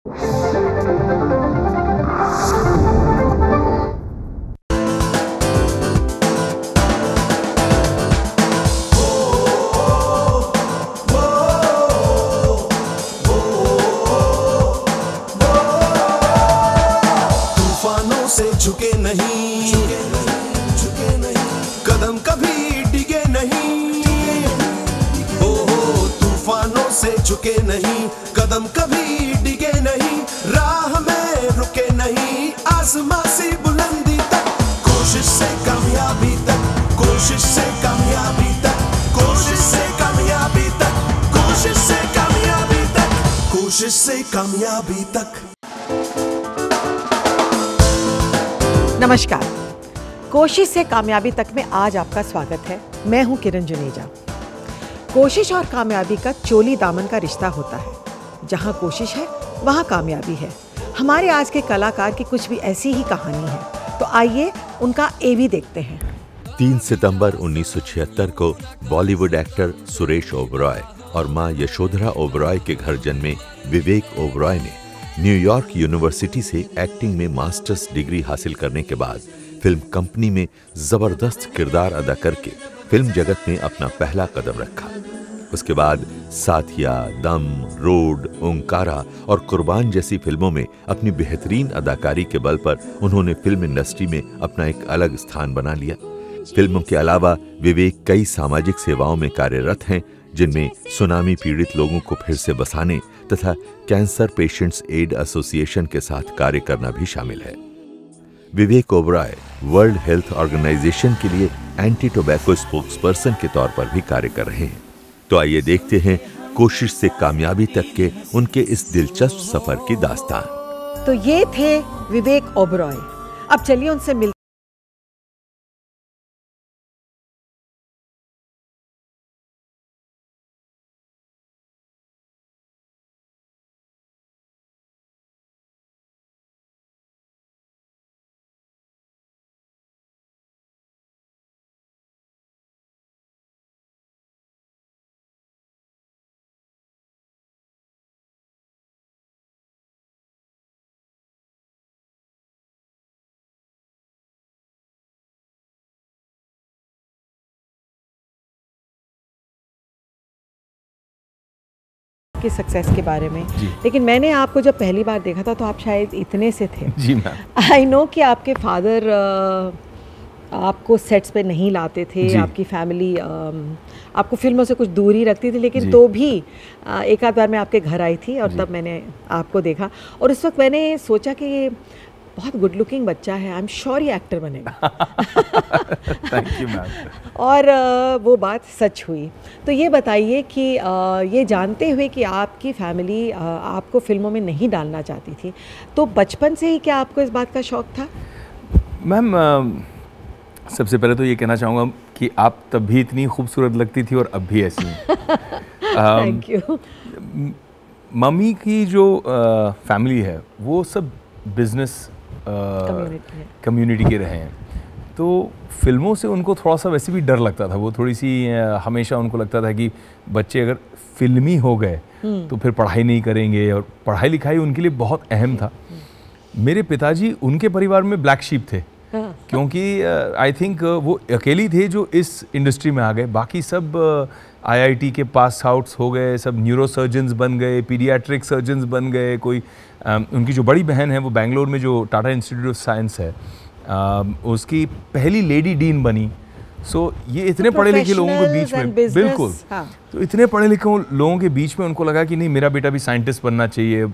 तूफानों से झुके नहीं झुके नहीं कदम कभी टिके नहीं ओ तूफानों से झुके नहीं कदम कभी बुलंदी तक कोशिश से कामयाबी तक कोशिश से कामयाबी नमस्कार कोशिश से कामयाबी तक में आज आपका स्वागत है मैं हूं किरण जुनेजा कोशिश और कामयाबी का चोली दामन का रिश्ता होता है जहां कोशिश है वहां कामयाबी है हमारे आज के कलाकार की कुछ भी ऐसी ही कहानी है तो आइए उनका ए भी देखते हैं 3 सितंबर 1976 को बॉलीवुड एक्टर सुरेश ओबराय और मां यशोधरा ओबराय के घर जन्मे विवेक ओबराय ने न्यूयॉर्क यूनिवर्सिटी से एक्टिंग में मास्टर्स डिग्री हासिल करने के बाद फिल्म कंपनी में जबरदस्त किरदार अदा करके फिल्म जगत में अपना पहला कदम रखा उसके बाद साथिया दम रोड ओंकारा और कुर्बान जैसी फिल्मों में अपनी बेहतरीन अदाकारी के बल पर उन्होंने फिल्म इंडस्ट्री में अपना एक अलग स्थान बना लिया फिल्मों के अलावा विवेक कई सामाजिक सेवाओं में कार्यरत हैं जिनमें सुनामी पीड़ित लोगों को फिर से बसाने तथा कैंसर पेशेंट्स एड एसोसिएशन के साथ कार्य करना भी शामिल है Vivek Oberoi World Health Organization के लिए एंटी टोबैको स्पोक्स पर्सन के तौर पर भी कार्य कर रहे हैं तो आइए देखते हैं कोशिश से कामयाबी तक के उनके इस दिलचस्प सफर की दास्तान तो ये थे विवेक ओबरॉय अब चलिए उनसे मिल आपके सक्सेस के बारे में लेकिन मैंने आपको जब पहली बार देखा था तो आप शायद इतने से थे जी आई नो कि आपके फादर आपको सेट्स पे नहीं लाते थे आपकी फैमिली आपको फिल्मों से कुछ दूरी रखती थी लेकिन तो भी एक आध बार मैं आपके घर आई थी और तब मैंने आपको देखा और उस वक्त मैंने सोचा कि बहुत गुड लुकिंग बच्चा है आई एम श्योर ये एक्टर बनेगा थैंक यू मैम और वो बात सच हुई तो ये बताइए कि ये जानते हुए कि आपकी फैमिली आपको फिल्मों में नहीं डालना चाहती थी तो बचपन से ही क्या आपको इस बात का शौक था मैम सबसे पहले तो ये कहना चाहूँगा कि आप तब भी इतनी खूबसूरत लगती थी और अब भी ऐसी थैंक यू मम्मी की जो फैमिली है वो सब बिजनेस कम्युनिटी के रहे हैं तो फिल्मों से उनको थोड़ा सा वैसे भी डर लगता था वो थोड़ी सी हमेशा उनको लगता था कि बच्चे अगर फिल्मी हो गए हम्म। तो फिर पढ़ाई नहीं करेंगे और पढ़ाई लिखाई उनके लिए बहुत अहम था हम्म। मेरे पिताजी उनके परिवार में ब्लैक शीप थे हाँ। क्योंकि आई थिंक वो अकेली थे जो इस इंडस्ट्री में आ गए बाकी सब uh, आईआईटी के पास आउट्स हो गए सब न्यूरो सर्जन्स बन गए पीडियाट्रिक सर्जन्स बन गए कोई आ, um, उनकी जो बड़ी बहन है वो बेंगलोर में जो टाटा इंस्टीट्यूट ऑफ साइंस है आ, um, उसकी पहली लेडी डीन बनी सो so, ये इतने तो पढ़े लिखे लोगों के बीच में बिल्कुल हाँ. तो इतने पढ़े लिखे लोगों के बीच में उनको लगा कि नहीं मेरा बेटा भी साइंटिस्ट बनना चाहिए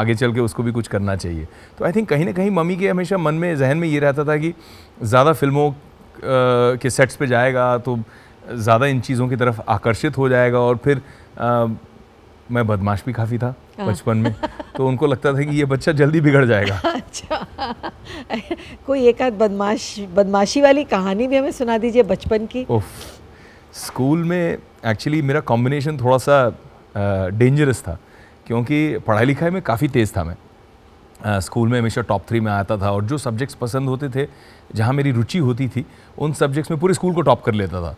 आगे चल के उसको भी कुछ करना चाहिए तो आई थिंक कहीं ना कहीं मम्मी के हमेशा मन में जहन में ये रहता था कि ज़्यादा फिल्मों uh, के सेट्स पे जाएगा तो ज़्यादा इन चीज़ों की तरफ आकर्षित हो जाएगा और फिर आ, मैं बदमाश भी काफ़ी था हाँ। बचपन में तो उनको लगता था कि ये बच्चा जल्दी बिगड़ जाएगा अच्छा कोई एक आध बदमाश बदमाशी वाली कहानी भी हमें सुना दीजिए बचपन की ओफ स्कूल में एक्चुअली मेरा कॉम्बिनेशन थोड़ा सा डेंजरस था क्योंकि पढ़ाई लिखाई में काफ़ी तेज़ था मैं स्कूल में हमेशा टॉप थ्री में आता था और जो सब्जेक्ट्स पसंद होते थे जहाँ मेरी रुचि होती थी उन सब्जेक्ट्स में पूरे स्कूल को टॉप कर लेता था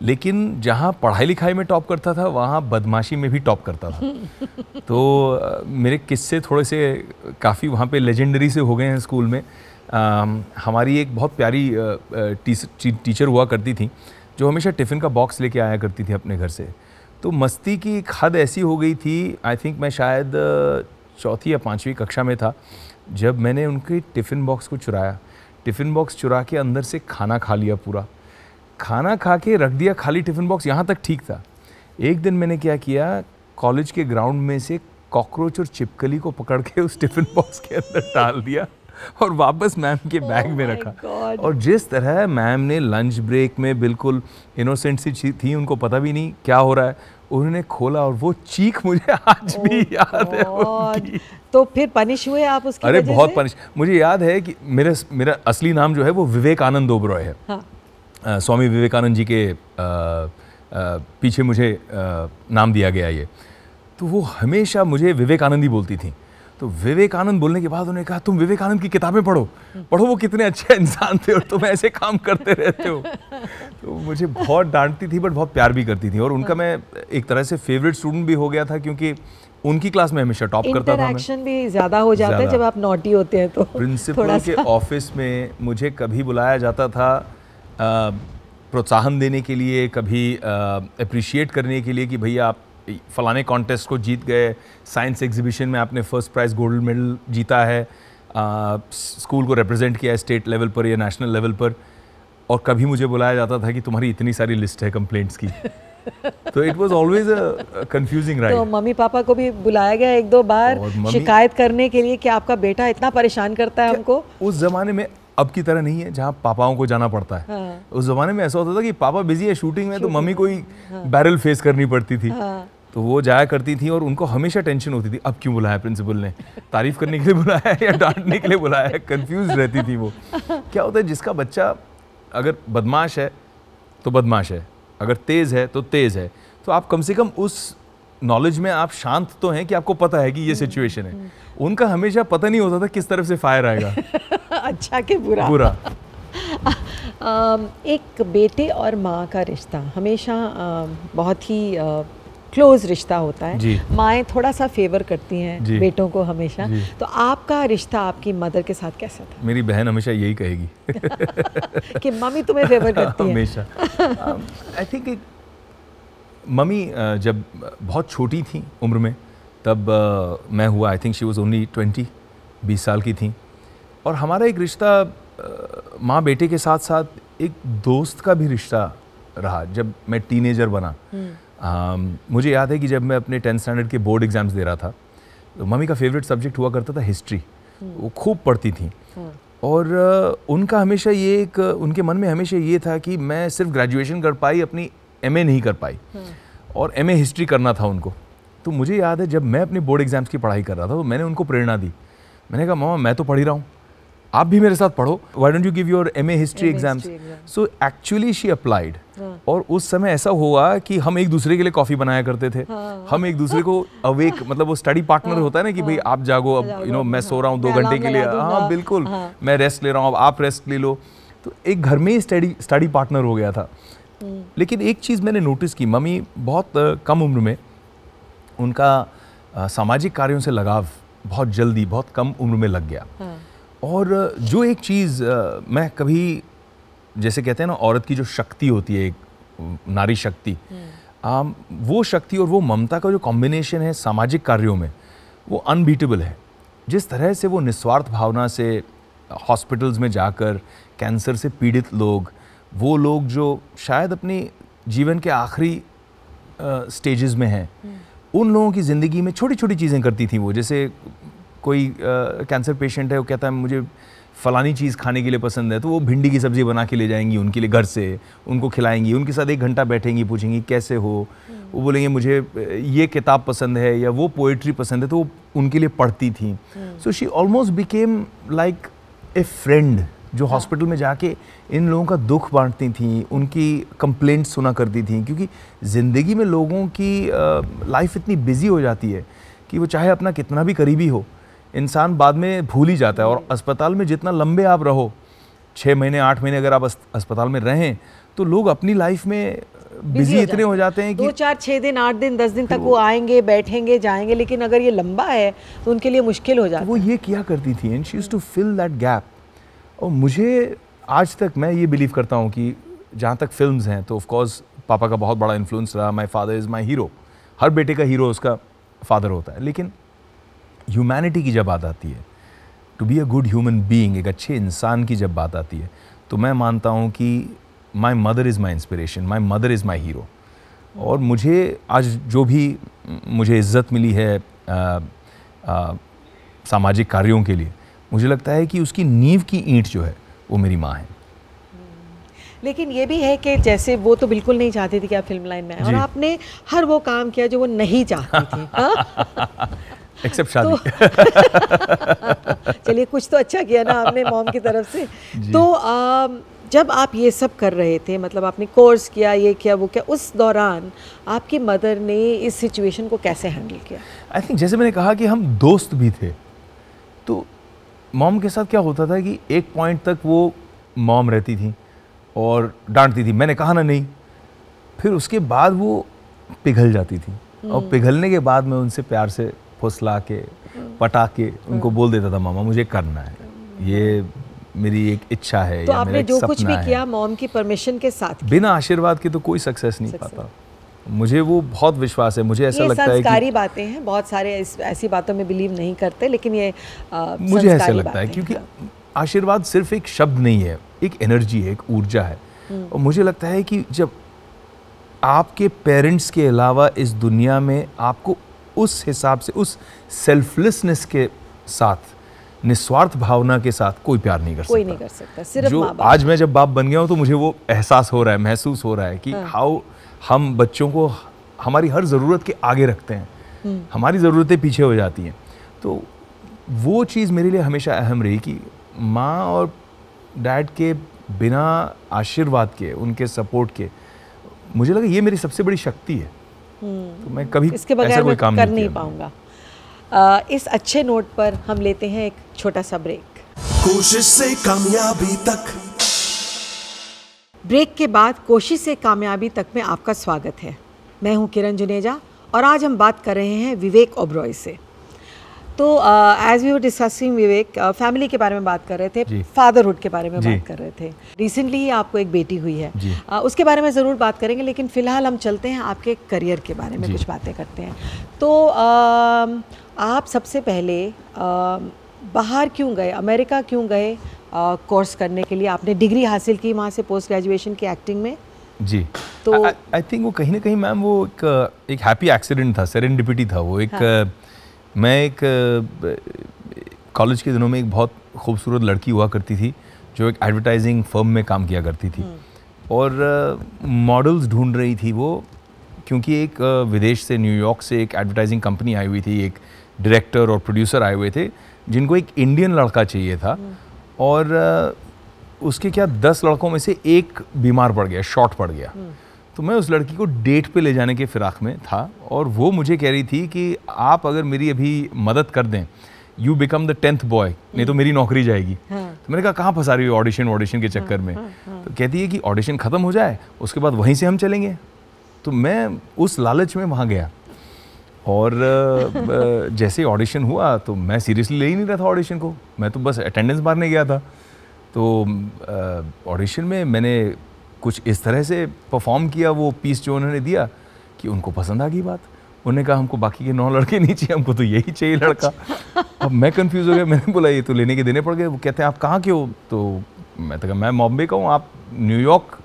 लेकिन जहाँ पढ़ाई लिखाई में टॉप करता था वहाँ बदमाशी में भी टॉप करता था तो मेरे किस्से थोड़े से काफ़ी वहाँ पे लेजेंडरी से हो गए हैं स्कूल में आ, हमारी एक बहुत प्यारी टीचर हुआ करती थी जो हमेशा टिफ़िन का बॉक्स लेके आया करती थी अपने घर से तो मस्ती की एक हद ऐसी हो गई थी आई थिंक मैं शायद चौथी या पाँचवीं कक्षा में था जब मैंने उनके टिफ़िन बॉक्स को चुराया टिफ़िन बॉक्स चुरा के अंदर से खाना खा लिया पूरा खाना खा के रख दिया खाली टिफ़िन बॉक्स यहाँ तक ठीक था एक दिन मैंने क्या किया कॉलेज के ग्राउंड में से कॉकरोच और चिपकली को पकड़ के उस टिफ़िन बॉक्स के अंदर डाल दिया और वापस मैम के oh बैग oh में रखा God. और जिस तरह मैम ने लंच ब्रेक में बिल्कुल इनोसेंट सी थी उनको पता भी नहीं क्या हो रहा है उन्होंने खोला और वो चीख मुझे आज oh भी याद God. है उनकी। तो फिर पनिश हुए आप उसके अरे बहुत पनिश मुझे याद है कि मेरा मेरा असली नाम जो है वो विवेक आनंद ओबरॉय है हाँ. स्वामी विवेकानंद जी के पीछे मुझे नाम दिया गया ये तो वो हमेशा मुझे विवेकानंद ही बोलती थी तो विवेकानंद बोलने के बाद उन्होंने कहा तुम विवेकानंद की किताबें पढ़ो पढ़ो वो कितने अच्छे इंसान थे और तुम ऐसे काम करते रहते हो तो मुझे बहुत डांटती थी बट बहुत प्यार भी करती थी और उनका मैं एक तरह से फेवरेट स्टूडेंट भी हो गया था क्योंकि उनकी क्लास में हमेशा टॉप करता था मैं। भी ज़्यादा हो जाता है जब आप नोटी होते हैं तो प्रिंसिपल के ऑफिस में मुझे कभी बुलाया जाता था प्रोत्साहन देने के लिए कभी अप्रिशिएट करने के लिए कि भैया आप फलाने कॉन्टेस्ट को जीत गए साइंस एग्जीबिशन में आपने फर्स्ट प्राइज़ गोल्ड मेडल जीता है स्कूल को रिप्रेजेंट किया है स्टेट लेवल पर या नेशनल लेवल पर और कभी मुझे बुलाया जाता था कि तुम्हारी इतनी सारी लिस्ट है कंप्लेंट्स की तो it was always a confusing ride तो मम्मी पापा को भी बुलाया गया एक दो बार शिकायत करने के लिए कि आपका बेटा इतना परेशान करता है हमको उस जमाने में अब की तरह नहीं है जहाँ पापाओं को जाना पड़ता है हाँ। उस ज़माने में ऐसा होता था कि पापा बिजी है शूटिंग में तो मम्मी कोई हाँ। बैरल फेस करनी पड़ती थी हाँ। तो वो जाया करती थी और उनको हमेशा टेंशन होती थी अब क्यों बुलाया प्रिंसिपल ने तारीफ करने के लिए बुलाया या डांटने के लिए बुलाया है कन्फ्यूज रहती थी वो क्या होता है जिसका बच्चा अगर बदमाश है तो बदमाश है अगर तेज़ है तो तेज़ है तो आप कम से कम उस नॉलेज में आप शांत तो हैं कि आपको पता है कि ये सिचुएशन है उनका हमेशा पता नहीं होता था किस तरफ से फायर आएगा अच्छा के बुरा बुरा एक बेटे और माँ का रिश्ता हमेशा बहुत ही क्लोज रिश्ता होता है माएँ थोड़ा सा फेवर करती हैं बेटों को हमेशा तो आपका रिश्ता आपकी मदर के साथ कैसा था मेरी बहन हमेशा यही कहेगी कि मम्मी तुम्हें फेवर करती हमेशा आई थिंक um, एक मम्मी जब बहुत छोटी थी उम्र में तब मैं हुआ I think she was only twenty बीस साल की थी और हमारा एक रिश्ता माँ बेटे के साथ साथ एक दोस्त का भी रिश्ता रहा जब मैं टीनेजर बना आ, हम्म। मुझे याद है कि जब मैं अपने टेंथ स्टैंडर्ड के बोर्ड एग्ज़ाम्स दे रहा था तो मम्मी का फेवरेट सब्जेक्ट हुआ करता था हिस्ट्री हम्म। वो खूब पढ़ती थी हम्म। और उनका हमेशा ये एक उनके मन में हमेशा ये था कि मैं सिर्फ ग्रेजुएशन कर पाई अपनी एम नहीं कर पाई और एम हिस्ट्री करना था उनको तो मुझे याद है जब मैं अपने बोर्ड एग्ज़ाम्स की पढ़ाई कर रहा था तो मैंने उनको प्रेरणा दी मैंने कहा मामा मैं तो पढ़ ही रहा हूँ आप भी मेरे साथ पढ़ो why don't you give your M A history exams so actually she applied और उस समय ऐसा हुआ कि हम एक दूसरे के लिए कॉफ़ी बनाया करते थे हाँ। हम एक दूसरे को अवेक मतलब वो स्टडी पार्टनर हाँ। होता है ना कि हाँ। भाई आप जागो अब यू नो मैं हाँ। सो रहा हूँ दो घंटे के लिए हाँ बिल्कुल हाँ। मैं रेस्ट ले रहा हूँ अब आप रेस्ट ले लो तो एक घर में ही स्टडी स्टडी पार्टनर हो गया था लेकिन एक चीज़ मैंने नोटिस की मम्मी बहुत कम उम्र में उनका सामाजिक कार्यों से लगाव बहुत जल्दी बहुत कम उम्र में लग गया हाँ। और जो एक चीज़ मैं कभी जैसे कहते हैं ना औरत की जो शक्ति होती है एक नारी शक्ति आ, हाँ। वो शक्ति और वो ममता का जो कॉम्बिनेशन है सामाजिक कार्यों में वो अनबीटेबल है जिस तरह से वो निस्वार्थ भावना से हॉस्पिटल्स में जाकर कैंसर से पीड़ित लोग वो लोग जो शायद अपनी जीवन के आखिरी स्टेजेस में हैं हम्म। उन लोगों की ज़िंदगी में छोटी छोटी चीज़ें करती थी वो जैसे कोई कैंसर पेशेंट है वो कहता है मुझे फ़लानी चीज़ खाने के लिए पसंद है तो वो भिंडी की सब्ज़ी बना के ले जाएंगी उनके लिए घर से उनको खिलाएंगी उनके साथ एक घंटा बैठेंगी पूछेंगी कैसे हो हम्म। वो बोलेंगे मुझे ये किताब पसंद है या वो पोइट्री पसंद है तो वो उनके लिए पढ़ती थी so she almost became like a friend जो हॉस्पिटल हाँ। में जाके इन लोगों का दुख बांटती थी उनकी कंप्लेंट सुना करती थी क्योंकि ज़िंदगी में लोगों की लाइफ इतनी बिजी हो जाती है कि वो चाहे अपना कितना भी करीबी हो इंसान बाद में भूल ही जाता है और हम्म। अस्पताल में जितना लंबे आप रहो छः महीने आठ महीने अगर आप अस्पताल में रहें तो लोग अपनी लाइफ में बिजी इतने हो जाते हैं कि दो चार छः दिन आठ दिन दस दिन तक वो आएंगे बैठेंगे जाएंगे लेकिन अगर ये लंबा है तो उनके लिए मुश्किल हो तो जाता है वो ये किया करती थी and she to fill that gap और मुझे आज तक मैं ये बिलीव करता हूँ कि जहाँ तक फिल्म हैं तो ऑफकोर्स पापा का बहुत बड़ा इन्फ्लुएंस रहा my father is my hero हर बेटे का हीरो उसका फादर होता है लेकिन ह्यूमैनिटी की जब बात आती है to be a good human being एक अच्छे इंसान की जब बात आती है तो मैं मानता हूँ कि my mother is my inspiration my mother is my hero और मुझे आज जो भी मुझे इज़्ज़त मिली है आ, आ, सामाजिक कार्यों के लिए मुझे लगता है कि उसकी नींव की ईंट जो है वो मेरी माँ है लेकिन ये भी है कि जैसे वो तो बिल्कुल नहीं चाहती थी कि आप फिल्म लाइन में और आपने हर वो काम किया जो वो नहीं चाहती थी एक्सेप्ट हाँ? तो शादी चलिए कुछ तो अच्छा किया ना आपने मॉम की तरफ से तो आ, जब आप ये सब कर रहे थे मतलब आपने कोर्स किया ये किया वो किया उस दौरान आपकी मदर ने इस सिचुएशन को कैसे हैंडल किया आई थिंक जैसे मैंने कहा कि हम दोस्त भी थे तो मॉम के साथ क्या होता था कि एक पॉइंट तक वो मॉम रहती थी और डांटती थी मैंने कहा ना नहीं फिर उसके बाद वो पिघल जाती थी और हम्म। पिघलने के बाद मैं उनसे प्यार से फुसला के हम्म। पटा के उनको हम्म। बोल देता था मामा मुझे करना है ये मेरी एक इच्छा है तो या आपने जो कुछ भी किया मॉम की परमिशन के साथ बिना आशीर्वाद के तो कोई सक्सेस नहीं पाता मुझे वो बहुत विश्वास है मुझे ऐसा लगता है कि बातें हैं बहुत सारे ऐसी बातों में बिलीव नहीं करते लेकिन ये आ, मुझे ऐसा लगता है क्योंकि आशीर्वाद सिर्फ एक शब्द नहीं है एक एनर्जी है एक ऊर्जा है हम्म। और मुझे लगता है कि जब आपके पेरेंट्स के अलावा इस दुनिया में आपको उस हिसाब से उस सेल्फलेसनेस के साथ निस्वार्थ भावना के साथ कोई प्यार नहीं कर कोई सकता नहीं कर सकता सिर्फ जो आज मैं जब बाप बन गया हूँ तो मुझे वो एहसास हो रहा है महसूस हो रहा है कि हाउ हाँ। हम बच्चों को हमारी हर ज़रूरत के आगे रखते हैं हम्म। हमारी ज़रूरतें पीछे हो जाती हैं तो वो चीज़ मेरे लिए हमेशा अहम रही कि माँ और डैड के बिना आशीर्वाद के उनके सपोर्ट के मुझे लगा ये मेरी सबसे बड़ी शक्ति है तो मैं कभी हम्म। इसके बगैर कोई काम कर नहीं, नहीं पाऊंगा इस अच्छे नोट पर हम लेते हैं एक छोटा सा ब्रेक कोशिश से कामयाबी तक ब्रेक के बाद कोशिश से कामयाबी तक में आपका स्वागत है मैं हूं किरण जुनेजा और आज हम बात कर रहे हैं विवेक ओब्रॉय से तो as we were discussing Vivek family के बारे में बात कर रहे थे फादरहुड के बारे में बात कर रहे थे रिसेंटली आपको एक बेटी हुई है uh, उसके बारे में ज़रूर बात करेंगे लेकिन फ़िलहाल हम चलते हैं आपके करियर के बारे में कुछ बातें करते हैं तो uh, आप सबसे पहले uh, बाहर क्यों गए अमेरिका क्यों गए कोर्स करने के लिए आपने डिग्री हासिल की वहाँ से पोस्ट ग्रेजुएशन की एक्टिंग में जी तो आई थिंक वो कहीं ना कहीं मैम वो एक एक हैप्पी एक्सीडेंट था सेरेंडिपिटी था वो एक हाँ. मैं एक कॉलेज के दिनों में एक बहुत खूबसूरत लड़की हुआ करती थी जो एक एडवर्टाइजिंग फर्म में काम किया करती थी हम्म। और मॉडल्स ढूंढ रही थी वो क्योंकि एक विदेश से न्यूयॉर्क से एक एडवर्टाइजिंग कंपनी आई हुई थी एक डायरेक्टर और प्रोड्यूसर आए हुए थे जिनको एक इंडियन लड़का चाहिए था हम्म। और उसके क्या दस लड़कों में से एक बीमार पड़ गया शॉर्ट पड़ गया हम्म। तो मैं उस लड़की को डेट पे ले जाने के फिराक में था और वो मुझे कह रही थी कि आप अगर मेरी अभी मदद कर दें you become the tenth boy नहीं तो हम्म। मेरी नौकरी जाएगी हाँ। तो मैंने कहा कहाँ फंसा रही हुई ऑडिशन ऑडिशन के चक्कर हाँ, में हाँ, हाँ, तो कहती है कि ऑडिशन ख़त्म हो जाए उसके बाद वहीं से हम चलेंगे तो मैं उस लालच में वहाँ गया और जैसे ही ऑडिशन हुआ तो मैं सीरियसली ले ही नहीं रहा था ऑडिशन को मैं तो बस अटेंडेंस मारने गया था तो ऑडिशन में मैंने कुछ इस तरह से परफॉर्म किया वो पीस जो उन्होंने दिया कि उनको पसंद आ गई बात उन्होंने कहा हमको बाकी के नौ लड़के नहीं चाहिए हमको तो यही चाहिए लड़का अच्छा। अब मैं कंफ्यूज हो गया मैंने बोला ये तो लेने के देने पड़ गए वो कहते हैं आप कहाँ के हो तो मैं तो कहा मैं मॉम्बे का हूँ आप न्यूयॉर्क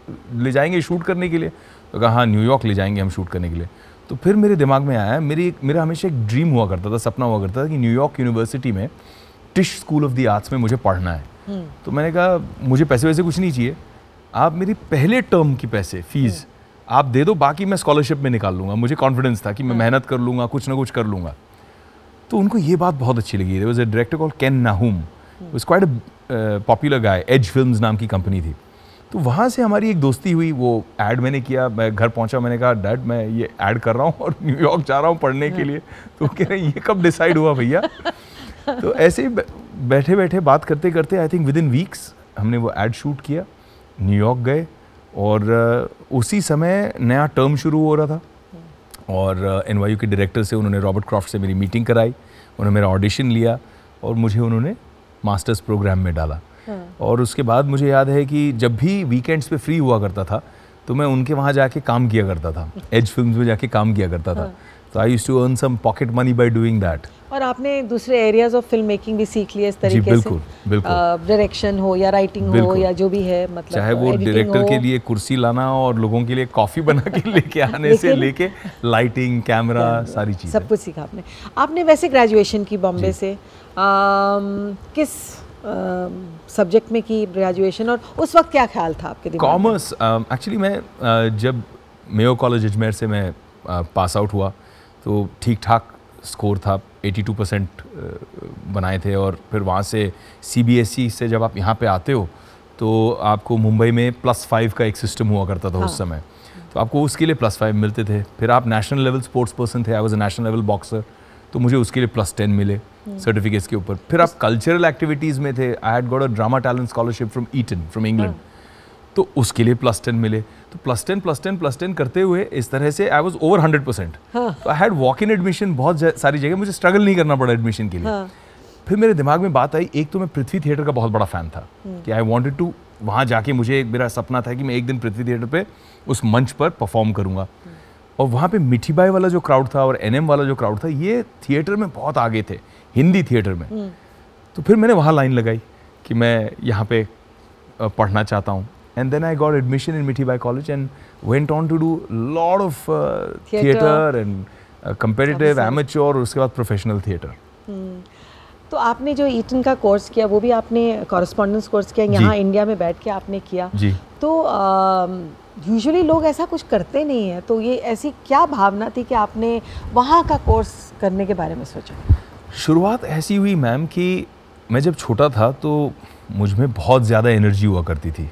ले जाएंगे शूट करने के लिए तो कहा हाँ न्यूयॉर्क ले जाएंगे हम शूट करने के लिए तो फिर मेरे दिमाग में आया मेरी मेरा हमेशा एक ड्रीम हुआ करता था सपना हुआ करता था कि न्यूयॉर्क यूनिवर्सिटी में Tisch school of the arts में मुझे पढ़ना है हम्म। तो मैंने कहा मुझे पैसे वैसे कुछ नहीं चाहिए आप मेरी पहले टर्म की पैसे फीस हम्म। आप दे दो बाकी मैं स्कॉलरशिप में निकाल लूँगा मुझे कॉन्फिडेंस था कि मैं हम्म। मेहनत कर लूँगा कुछ ना कुछ कर लूँगा तो उनको ये बात बहुत अच्छी लगी was a director call Ken Nahum was quite a popular guy as film नाम की कंपनी थी तो वहाँ से हमारी एक दोस्ती हुई वो ऐड मैंने किया मैं घर पहुँचा मैंने कहा डैड मैं ये ऐड कर रहा हूँ और न्यूयॉर्क जा रहा हूँ पढ़ने के हाँ। लिए तो कह रहे ये कब डिसाइड हुआ भैया तो ऐसे ही बैठे बैठे बात करते करते I think within weeks हमने वो ऐड शूट किया न्यूयॉर्क गए और उसी समय नया टर्म शुरू हो रहा था और एन के डायरेक्टर से उन्होंने रॉबर्ट क्रॉफ्ट से मेरी मीटिंग कराई उन्होंने मेरा ऑडिशन लिया और मुझे उन्होंने मास्टर्स प्रोग्राम में डाला और उसके बाद मुझे याद है कि जब भी वीकेंड्स पे फ्री हुआ करता था तो मैं उनके वहाँ जाके काम किया करता था एज फिल्म में जाके काम किया करता था तो I use to earn some pocket money by doing that और आपने दूसरे एरियाज ऑफ फिल्म मेकिंग भी सीख लिया इस तरीके जी, बिल्कुल, से बिल्कुल डायरेक्शन हो या राइटिंग हो या जो भी है मतलब चाहे वो डायरेक्टर के लिए कुर्सी लाना और लोगों के लिए कॉफी बना के लेके आने से लेके लाइटिंग कैमरा सारी चीज सब कुछ सीखा आपने आपने वैसे ग्रेजुएशन की बॉम्बे से किस सब्जेक्ट में की ग्रेजुएशन और उस वक्त क्या ख्याल था आपके दिमाग कॉमर्स एक्चुअली मैं uh, जब मेयो कॉलेज अजमेर से मैं uh, पास आउट हुआ तो ठीक ठाक स्कोर था 82 परसेंट बनाए थे और फिर वहाँ से सी e से जब आप यहाँ पे आते हो तो आपको मुंबई में प्लस फाइव का एक सिस्टम हुआ करता था हाँ। उस समय तो आपको उसके लिए प्लस फाइव मिलते थे फिर आप नेशनल लेवल स्पोर्ट्स पर्सन थे I was a national level boxer तो मुझे उसके लिए प्लस टेन मिले सर्टिफिकेट्स hmm. के ऊपर फिर आप कल्चरल एक्टिविटीज़ में थे I had got a drama talent scholarship from Eton from England तो उसके लिए प्लस टेन मिले तो plus ten plus ten plus ten करते हुए इस तरह से I was over hundred percent तो I had walk in admission बहुत सारी जगह मुझे स्ट्रगल नहीं करना पड़ा एडमिशन के लिए हाँ. फिर मेरे दिमाग में बात आई एक तो मैं पृथ्वी थिएटर का बहुत बड़ा फ़ैन था hmm. कि आई वॉन्टेड टू वहाँ जाके मुझे एक मेरा सपना था कि मैं एक दिन पृथ्वी थिएटर पर उस मंच पर परफॉर्म करूँगा और वहाँ पे मिठी बाई वाला जो क्राउड था और एनएम वाला जो क्राउड था ये थिएटर में बहुत आगे थे हिंदी थिएटर में हम्म। तो फिर मैंने वहाँ लाइन लगाई कि मैं यहाँ पे पढ़ना चाहता हूँ and then I got admission in Mithibai college and went on to do lot of theatre and competitive amateur और उसके बाद प्रोफेशनल हम्म। थिएटर तो आपने जो ईटन का कोर्स किया वो भी आपने कॉरस्पॉन्डेंस कोर्स किया यहाँ इंडिया में बैठ के आपने किया जी तो आ, यूजुअली लोग ऐसा कुछ करते नहीं है तो ये ऐसी क्या भावना थी कि आपने वहाँ का कोर्स करने के बारे में सोचा शुरुआत ऐसी हुई मैम कि मैं जब छोटा था तो मुझ में बहुत ज़्यादा एनर्जी हुआ करती थी